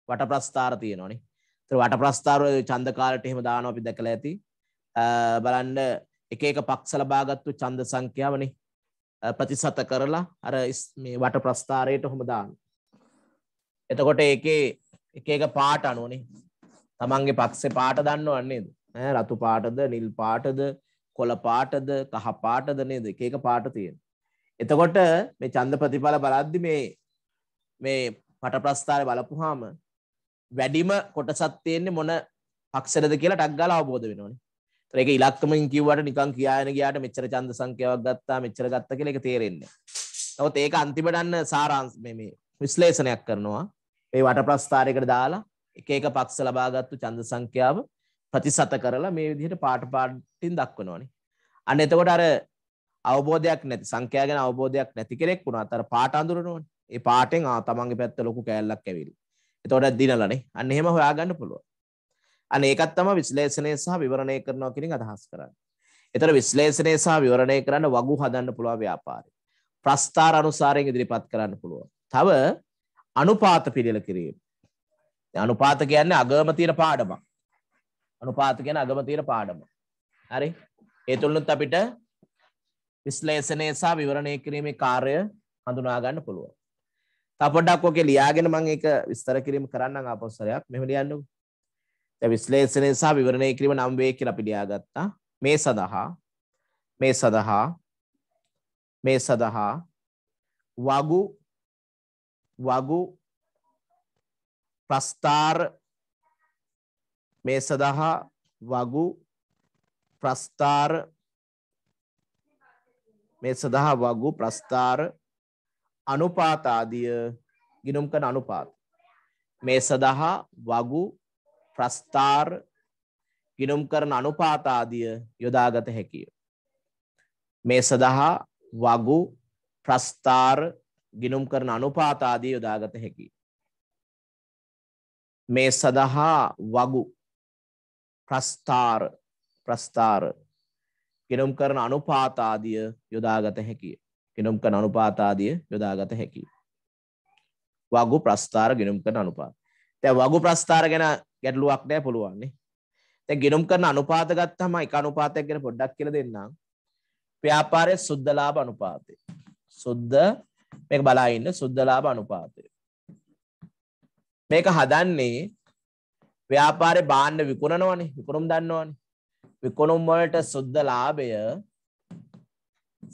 වට ප්‍රස්ථාර තියෙනවනේ. ඒතර වට ප්‍රස්ථාර චන්ද කාලට එහෙම දානවා අපි දැකලා ඇති. බලන්න එක එක පක්ෂ ලබාගත්තු ඡන්ද සංඛ්‍යාවනේ ප්‍රතිසත කරලා අර මේ වට ප්‍රස්ථාරයට හොම දාන්න. එතකොට ඒකේ එක එක පාට අනුවනේ තමන්ගේ පක්ෂේ පාට දන්නව නේද? ඈ රතු පාටද, නිල් පාටද, කොළ පාටද, කහ පාටද නේද? එක එක පාට තියෙන. එතකොට මේ ඡන්ද ප්‍රතිඵල බලද්දි මේ මේ පට ප්‍රස්ථාරය බලපුවාම වැඩිම කොටසක් තියෙන්නේ මොන පක්ෂරද කියලා ටක් ගාලා අවබෝධ වෙනවනේ. ඒක ඉලක්කමින් කිව්වට නිකන් කියාගෙන ගියාට මෙච්චර ඡන්ද සංඛ්‍යාවක් ගත්තා මෙච්චර ගත්තා කියලා ඒක තේරෙන්නේ. නමුත් ඒක අන්තිමට අන්න සාරාංශ මේ මේ විශ්ලේෂණයක් කරනවා. ඒ වට ප්‍රස්ථාරයකට දාලා එක එක පක්ෂ ලබාගත්තු ඡන්ද සංඛ්‍යාව ප්‍රතිසත කරලා මේ විදිහට පාට පාටින් දක්වනවානේ. අන්න එතකොට අර අවබෝධයක් නැති සංඛ්‍යා ගැන අවබෝධයක් නැති කෙනෙක් වුණාත් අර පාට අඳුරනවනේ. ඒ පාටෙන් ආ තමන්ගේ පැත්ත ලොකු කෑල්ලක් ඇවිල්ලා. එතකොට දිනලානේ. අන්න එහෙම හොයාගන්න පුළුවන්. අන්න ඒකත් තමයි විශ්ලේෂණය සහ විවරණය කරනවා කියන අදහස් කරන්නේ. ඒතර විශ්ලේෂණය සහ විවරණය කරන්න වගු හදන්න පුළුවන් ව්‍යාපාරේ. ප්‍රස්ථාර අනුසාරයෙන් ඉදිරිපත් කරන්න පුළුවන්. තව අනුපාත පිළිල කිරීම. අනුපාත කියන්නේ අගම තියෙන පාඩම. අනුපාත කියන්නේ අගම තියෙන පාඩම. හරි? ඒ තුලිනුත් අපිට විශ්ලේෂණය සහ විවරණය කිරීමේ කාර්ය හඳුනා ගන්න පුළුවන්. තව පොඩ්ඩක් ඔකේ ලියාගෙන මම ඒක විස්තර කිරීම කරන්නම් ආපස්සරයක්. මෙහෙම ලියන්නකෝ. විශ්ලේෂණය සහ විවරණය කිරීම නම් වේ කියලා පිළියාගත්තා. මේ සඳහා මේ සඳහා මේ සඳහා වගු වගු ප්‍රස්ථාර මේ සඳහා වගු ප්‍රස්ථාර මේ සඳහා වගු ප්‍රස්ථාර අනුපාත ආදිය ගිනුම් කරන අනුපාත මේ සඳහා වගු ප්‍රස්ථාර ගිනුම් කරන අනුපාත ආදිය යොදාගත හැකිය. මේ සඳහා වගු ප්‍රස්ථාර ගිනුම් කරන අනුපාත ආදිය යොදාගත හැකිය. මේ සඳහා වගු ප්‍රස්ථාර ප්‍රස්ථාර ගිනුම් කරන අනුපාත ආදිය යොදාගත හැකිය. ගිනුම් කරන අනුපාත ආදිය යොදාගත හැකිය. වගු ප්‍රස්ථාර ගිනුම් කරන අනුපාත. දැන් වගු ප්‍රස්ථාර ගැන ගැටලුවක් නෑ පුළුවන්නේ තැ ගෙනුම් කරන අනුපාත ගත්තහම එක අනුපාතයක් ගැන පොඩ්ඩක් කියල දෙන්නම් ව්‍යාපාරය සුද්දලාබ අනුපාතය සුද්ද මේක බලාඉන්න සුද්දලාබ අනුපාතය මේක හදන්නේ ව්‍යාපාරය බාණ්ඩ විකුණනවනි විකුණුම් දන්නවනි විකුණුම් වලට සුද්ද ලාභය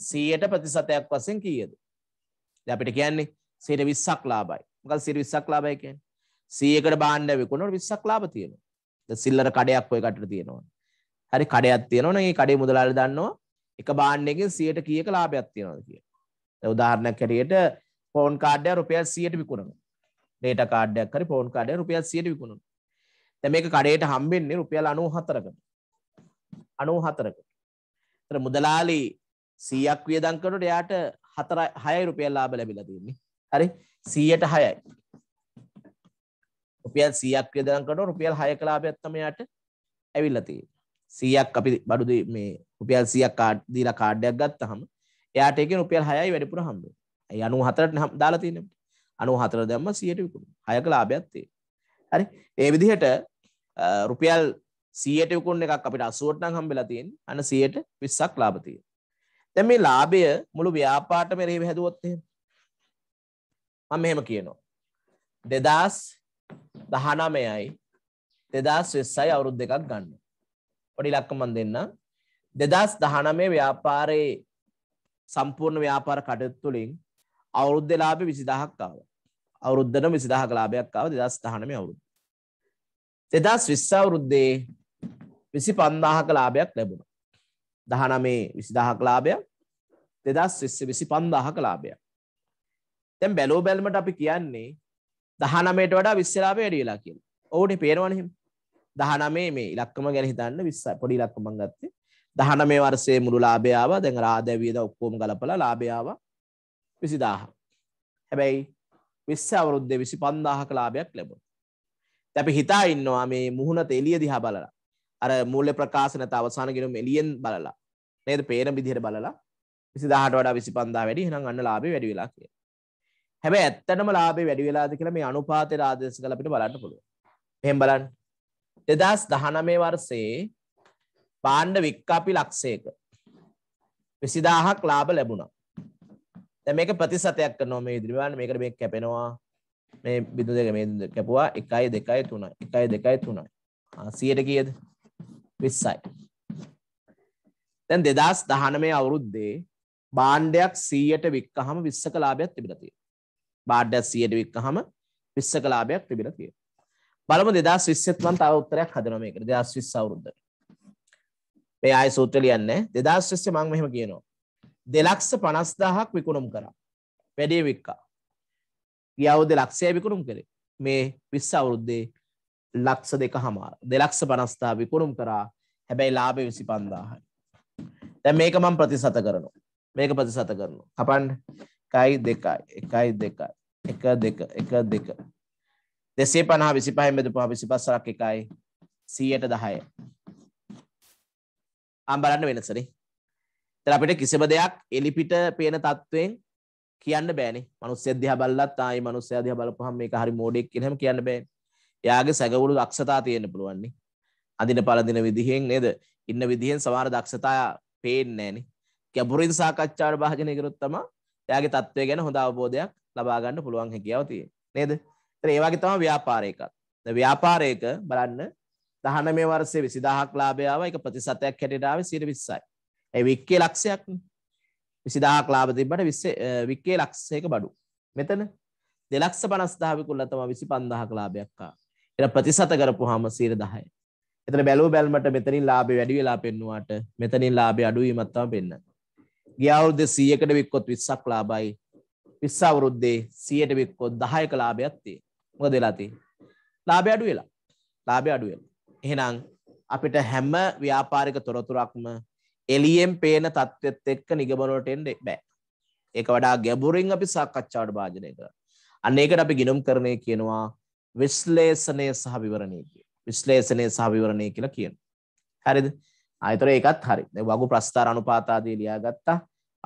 සීයට ප්‍රතිශතයක් වසෙන් කීයද අපිට කියන්නේ සිට විස්සක් ලාබයි මකල් සිරි විස්සක් ලාබයි කියන්නේ සීයකට බාන්න විකුණනට 20ක් ලාභ තියෙනවා. දැන් සිල්ලර කඩයක් ඔය කටට තියෙනවා. හරි කඩයක් තියෙනවනේ මේ කඩේ මුදලාලි දන්නවා එක බාණ්ඩයකින් 100ට කීයක ලාභයක් තියෙනවද කියලා. දැන් උදාහරණයක් හැටියට ෆෝන් කාඩ් එක රුපියල් 100ට විකුණනවා. ඩේටා කාඩ් එකක් හරි ෆෝන් කාඩ් එක රුපියල් 100ට විකුණනවා. දැන් මේක කඩේට හම්බෙන්නේ රුපියල් 94කට. 94කට. ඒතර මුදලාලි 100ක් වියදම් කරනකොට එයාට 4 6 රුපියල් ලාභ ලැබිලා තියෙන්නේ. හරි 100ට 6යි. රුපියල් 100ක් වියදම් කරනවා රුපියල් 6ක ලාභයක් තමයි යාට ඇවිල්ලා තියෙන්නේ 100ක් අපි බඩු මේ රුපියල් 100ක් කාඩ් දීලා කාඩ් එකක් ගත්තාම එයාට ඒකෙන් රුපියල් 6යි වැඩිපුර හම්බ වෙන්නේ 94ට දාලා තියෙන්නේ 94 දැම්ම 100ට විකුණුවා 6ක ලාභයක් තියෙනවා හරි මේ විදිහට රුපියල් 100ට විකුණන එකක් අපිට 80ට නම් හම්බෙලා තියෙන්නේ අන්න 100ට 20ක් ලාභ තියෙනවා දැන් මේ ලාභය මුළු ව්‍යාපාරටම රේව හැදුවොත් එහෙම මම මෙහෙම කියනවා 2000 දහනමයයි දෙදස් වෙස්සයි අවුරුද් දෙකක් ගන්න. පොඩි ලක්කමන් දෙන්න. දෙදස් දහනමේ ව්‍යාපාරයේ සම්පූර්ණ ව්‍යාපාර කටයුතුලින් අවුරුද්ධලාභ විසිදහක්කාව. අවුරුද්ධන විසිදාහක ලාභයක්කාව දෙදස් දහනම අවුරුද්. දෙදස් විස්ස අවුරුද්දේ විසි පන්දාහක ලාභයක් ලැබුණ. දහනමේ විසිදාහක ලාභයක් දෙදස් විස්ස විසි පන්දාහක ලාභයක්. තැම් බැලෝ බැල්මට අපි කියන්නේ දහනමයට වඩා විස්සලාප වැඩි වෙලා කියන. ඔවුනේ පේනවනේ එහෙම. 19 මේ ඉලක්කම ගැන හිතන්න 20 පොඩි ඉලක්කම මං ගත්තේ 19 වර්ෂයේ මුළු ලාභය ආවා දැන් රාදවියද ඔක්කොම ගලපලා ලාභය ආවා 20000 හැබැයි 20 අවුරුද්දේ 25000ක ලාභයක් ලැබුණා දැන් අපි හිතා ඉන්නවා මේ මුහුණත එළිය දිහා බලලා අර මූල්‍ය ප්‍රකාශන තව අවසාන ගිණුම් එළියෙන් බලලා නේද පේන විදිහට බලලා 20000ට වඩා 25000 වැඩි එහෙනම් අන්න ලාභය වැඩි වෙලා කියලා හැබැයි ඇත්තටම ලාභේ වැඩි වෙලාද කියලා මේ අනුපාතයට ආදේශ කරලා අපිට බලන්න පුළුවන්. මෙහෙන් බලන්න. 2019 වර්ෂයේ පාණ්ඩ වික්කාපි ලක්ෂයක 20000ක් ලාභ ලැබුණා. දැන් මේක ප්‍රතිශතයක් කරනවා මේ ඉදිරි බලන්න මේකට මේක කැපෙනවා. මේ බිඳු දෙක මේ කැපුවා 1 2 3 1 2 3. 100ට කීයද? 20යි. දැන් 2019 අවුරුද්දේ භාණ්ඩයක් 100ට වික්කහම 20ක ලාභයක් තිබිලා තියෙනවා. බාඩ්ඩ සියයට වික්කහම විස්සක ලාභයක් තිබිලා තියෙනවා. බලමු 2020ත් මම තව උත්තරයක් හදනවා මේකට 2020 අවුරුද්ද. මේ ආයෙ සූත්‍ර ලියන්නේ 2020 මම මෙහෙම කියනවා. 250000ක් විකුණුම් කරා. වැඩේ වික්කා. ගිය අවුරුද්ද ලක්ෂය විකුණුම් කරේ. මේ 20 අවුරුද්දේ ලක්ෂ 2කමාර 250000 විකුණුම් කරා. හැබැයි ලාභය 25000යි. දැන් මේක මම ප්‍රතිශත කරනවා. මේක ප්‍රතිශත කරනවා. කපන්න එකයි දෙකයි එකයි දෙකයි එක දෙක එක දෙක දෙසේ පනහා විසි පහෙන් බෙදු පහ විසි පස්සරක් එකයි සීයට දහය අම්බලන්න වෙනසරි තර අපිට කිසිම දෙයක් එලිපිට පේන තත්ත්වයෙන් කියන්න බෑනි මනුස්්‍ය අධ්‍යා බල්ලත් ආයි මනුස්්‍ය අධ්‍ය බලපහම මේ හරි මෝඩෙක් හෙම කියන්න බෑ යාගේ සැගවුළු දක්ෂතා තියෙන පුළුවන්නේ අදින පලදින විදිහෙන් නේද ඉන්න විදිහෙන් සමාර දක්ෂතා පේන්නේෑනි කැබුරින් සාකච්ඡාට භාජනයකරොත්තමා එයාගේ තත්ත්වය ගැන හොඳ අවබෝධයක් ලබා ගන්න පුළුවන් හැකියාව තියෙන. නේද? ඒතර ඒ වගේ තමයි ව්‍යාපාරයකත්. ව්‍යාපාරයක බලන්න 19 වර්ෂයේ 20000ක් ලාභය ආවා. ඒක ප්‍රතිශතයක් හැටියට ආවේ 20යි. ඒ වික්කේ ලක්ෂයක්නේ. 20000ක් ලාභ තිබ්බට 20 වික්කේ ලක්ෂයක බඩු. මෙතන 250000 විකුණලා තමයි 25000ක් ලාභයක් ආ. ඒක ප්‍රතිශත කරපුවාම 10%යි. එතන බැලුව බැලමට මෙතනින් ලාභය වැඩි වෙලා පෙන්නුවාට මෙතනින් ලාභය අඩු වීමක් තමයි පෙන්වන්නේ. ගියවුරුද්ද 100කට වික්කොත් 20ක් ලාභයි 20 අවුරුද්දේ 100ට වික්කොත් 10ක ලාභයක් තියෙනවා මොකද වෙලා තියෙන්නේ ලාභය අඩු වෙලා ලාභය අඩු වෙලා එහෙනම් අපිට හැම ව්‍යාපාරික තොරතුරක්ම එළියෙන් පේන தත්ත්වෙත් එක්ක නිගමන වලට එන්න බෑ ඒක වඩා ගැඹුරින් අපි සාකච්ඡාවට භාජනය කරනවා අන්න ඒකට අපි ගිනුම් කරන්නේ කියනවා විශ්ලේෂණය සහ විවරණය කියලා විශ්ලේෂණය සහ විවරණය කියලා කියනවා හරිද ආයතර ඒකත් හරි. දැන් වගු ප්‍රස්ථාර අනුපාත ආදී ලියාගත්තා.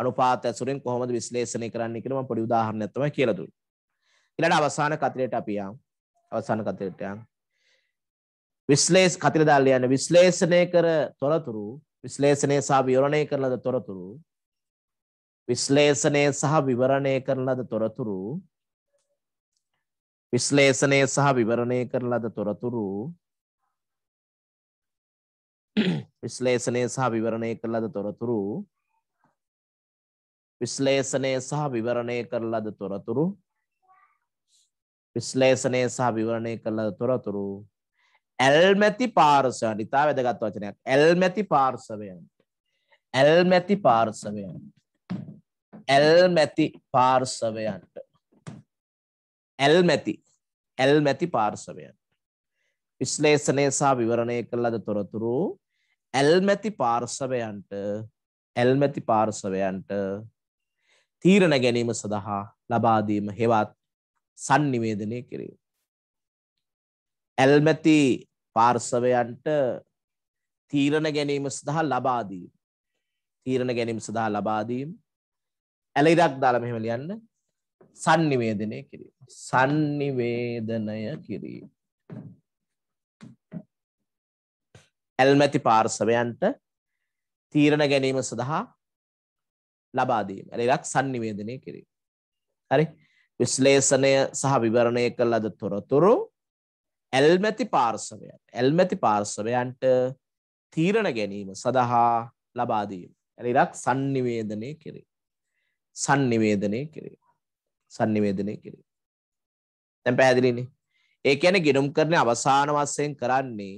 අනුපාත ඇසුරෙන් කොහොමද විශ්ලේෂණය කරන්න කියලා මම පොඩි උදාහරණයක් තමයි කියලා දුන්නේ. ඊළඟ අවසාන කතරේට අපි යමු. අවසාන කතරේට යමු. විශ්ලේෂ කතර දාලා යන විශ්ලේෂණය කර තොරතුරු විශ්ලේෂණය සහ විවරණය කරන ලද තොරතුරු විශ්ලේෂණය සහ විවරණය කරන ලද තොරතුරු විශ්ලේෂණය සහ විවරණය කරන ලද තොරතුරු විශ්ලේෂණය සහ විවරණය කළ ලද තොරතුරු විශ්ලේෂණය සහ විවරණය කළ ලද තොරතුරු විශ්ලේෂණය සහ විවරණය කළ ලද තොරතුරු ඇල්මැති පාර්ශවයන් ඉතා වැදගත් වචනයක් ඇල්මැති පාර්ශවයන් ඇල්මැති පාර්ශවයන් ඇල්මැති පාර්ශවයන්ට ඇල්මැති ඇල්මැති පාර්ශවයන් විශ්ලේෂණය සහ විවරණය කළ ලද තොරතුරු ඇල්මැති පාර්සවයන්ට ඇල්මැති පාර්සවයන්ට තීරණ ගැනීම සඳහා ලබාදීම හෙවත් සංනිවේදනය කිරීම. ඇල්මැති පාර්සවයන්ට තීරණ ගැනීම සඳහා ලබාදීම තීරණ ගැනීම සඳහා ලබාදීම ඇල ඉරක් දාලා මෙහෙම ලියන්න සංනිවේදනය කිරීම සංනිවේදනය කිරීම ඇල්මැති පාර්සවයන්ට තීරණ ගැනීම සඳහා ලබාදීම ඇලක් සංනිවේදනය කිරීම. හරි විශ්ලේෂණය සහ විවරණය කළ අද තොරතුරු ඇල්මැති පාර්සවයන් ඇල්මැති පාර්සවයන්ට තීරණ ගැනීම සඳහා ලබාදීම. ඇලක් සංනිවේදනය කිරේ. සංනිවේදනය කිරේ. සංනිවේදනය කිරේ. තැම් පැහැදිලිනි. ඒ ඇන ගිනුම් කරන අවසාන වස්සයෙන් කරන්නේ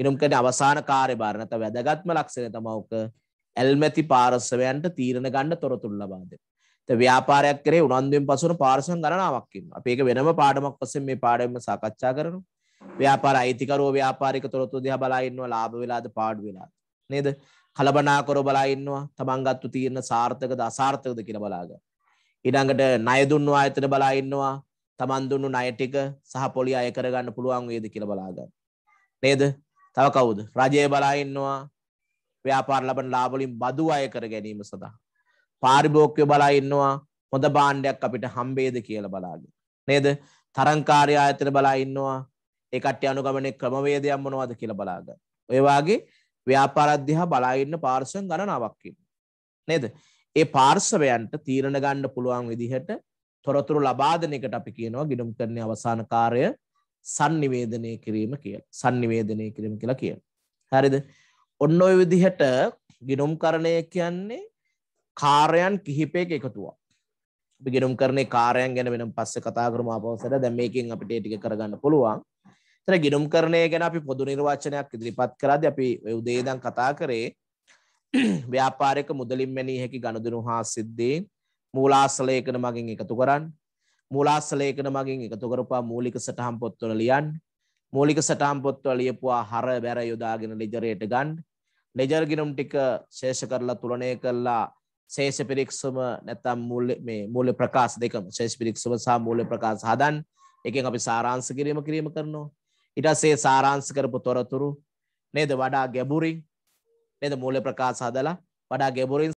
ඉනුම්කට අවසාන කාර්යභාර නැත්නම් වැදගත්ම ලක්ෂණය තමයි ඔක ඇල්මැති පාර්ශවයන්ට තීරණ ගන්න තොරතුරු ලබා දෙන. ඉතින් ව්‍යාපාරයක් කරේ උනන්දුවෙන් පසුන පාර්ශවයන් ගණනාවක් ඉන්නවා. අපි ඒක වෙනම පාඩමක් වශයෙන් මේ පාඩමෙම සාකච්ඡා කරනවා. ව්‍යාපාර අයිතිකරුවෝ ව්‍යාපාරික තොරතුරු දිහා බලා ඉන්නවා ලාභ වෙලාද පාඩු වෙලාද නේද? කලබනාකරව බලා ඉන්නවා. තමන් ගත්තු තීරණ සාර්ථකද අසාර්ථකද කියලා බලාගන්න. ඊළඟට ණය දුන්නු ආයතන බලා ඉන්නවා. තමන් දුන්නු ණය ටික සහ පොලිය අය කරගන්න පුළුවන් වේද කියලා බලාගන්න. නේද? තව කවුද රජය බලා ඉන්නවා ව්‍යාපාර ලබන ලාභ වලින් බදු අය කර ගැනීම සඳහා පාරිභෝගිකය බලා ඉන්නවා හොඳ භාණ්ඩයක් අපිට හම්බේද කියලා බලාගෙන නේද තරංකාරී ආයතන බලා ඉන්නවා ඒ කට්ටිය අනුගමනයේ ක්‍රමවේදයක් මොනවද කියලා බලාගන්න ඔය වාගේ ව්‍යාපාර අධ්‍යා බලා ඉන්න පාර්ශ්වයන් ගණනාවක් ඉන්නවා නේද ඒ පාර්ශවයන්ට තීරණ ගන්න පුළුවන් විදිහට තොරතුරු ලබා දෙන එකට අපි කියනවා ගිණුම් කරන්නේ අවසාන කාර්ය sannivedanaya kirima කියලා. sannivedanaya kirima කියලා කියන. හරිද? ඔන්න ඔය විදිහට ගිනුම්කරණය කියන්නේ කාර්යයන් කිහිපයක එකතුවක්. අපි ගිනුම්කරණේ කාර්යයන් ගැන වෙනම පස්සේ කතා කරමු ආපස්සට. දැන් මේකෙන් අපිට ඒ ටික කරගන්න පුළුවන්. එතන ගිනුම්කරණය ගැන අපි පොදු නිර්වචනයක් ඉදිරිපත් කරද්දී අපි උදේ ඉඳන් කතා කරේ ව්‍යාපාරික මුදලින් මැනී හැකි ගනුදෙනු හා සිද්ධීන් මූලාශ්‍රලේඛන මගින් එකතු කරන්න මූලාස්සලයකට මගින් එකතු කරපුවා මූලික සටහන් පොත්වල ලියන්න. මූලික සටහන් පොත්වල ලියපුවා හර බැර යොදාගෙන ලෙජරයට ගන්න. ලෙජර් ගිණුම් ටික ශේෂ කරලා තුලනය කරලා ශේෂ පිරික්සම නැත්නම් මූල්‍ය මේ මූල්‍ය ප්‍රකාශ දෙකම ශේෂ පිරික්සම සහ මූල්‍ය ප්‍රකාශ හදන්න. එකෙන් අපි සාරාංශ කිරීම කිරීම කරනවා. ඊට පස්සේ සාරාංශ කරපු තොරතුරු නේද වඩා ගැඹුරින් නේද මූල්‍ය ප්‍රකාශ හදලා වඩා ගැඹුරින්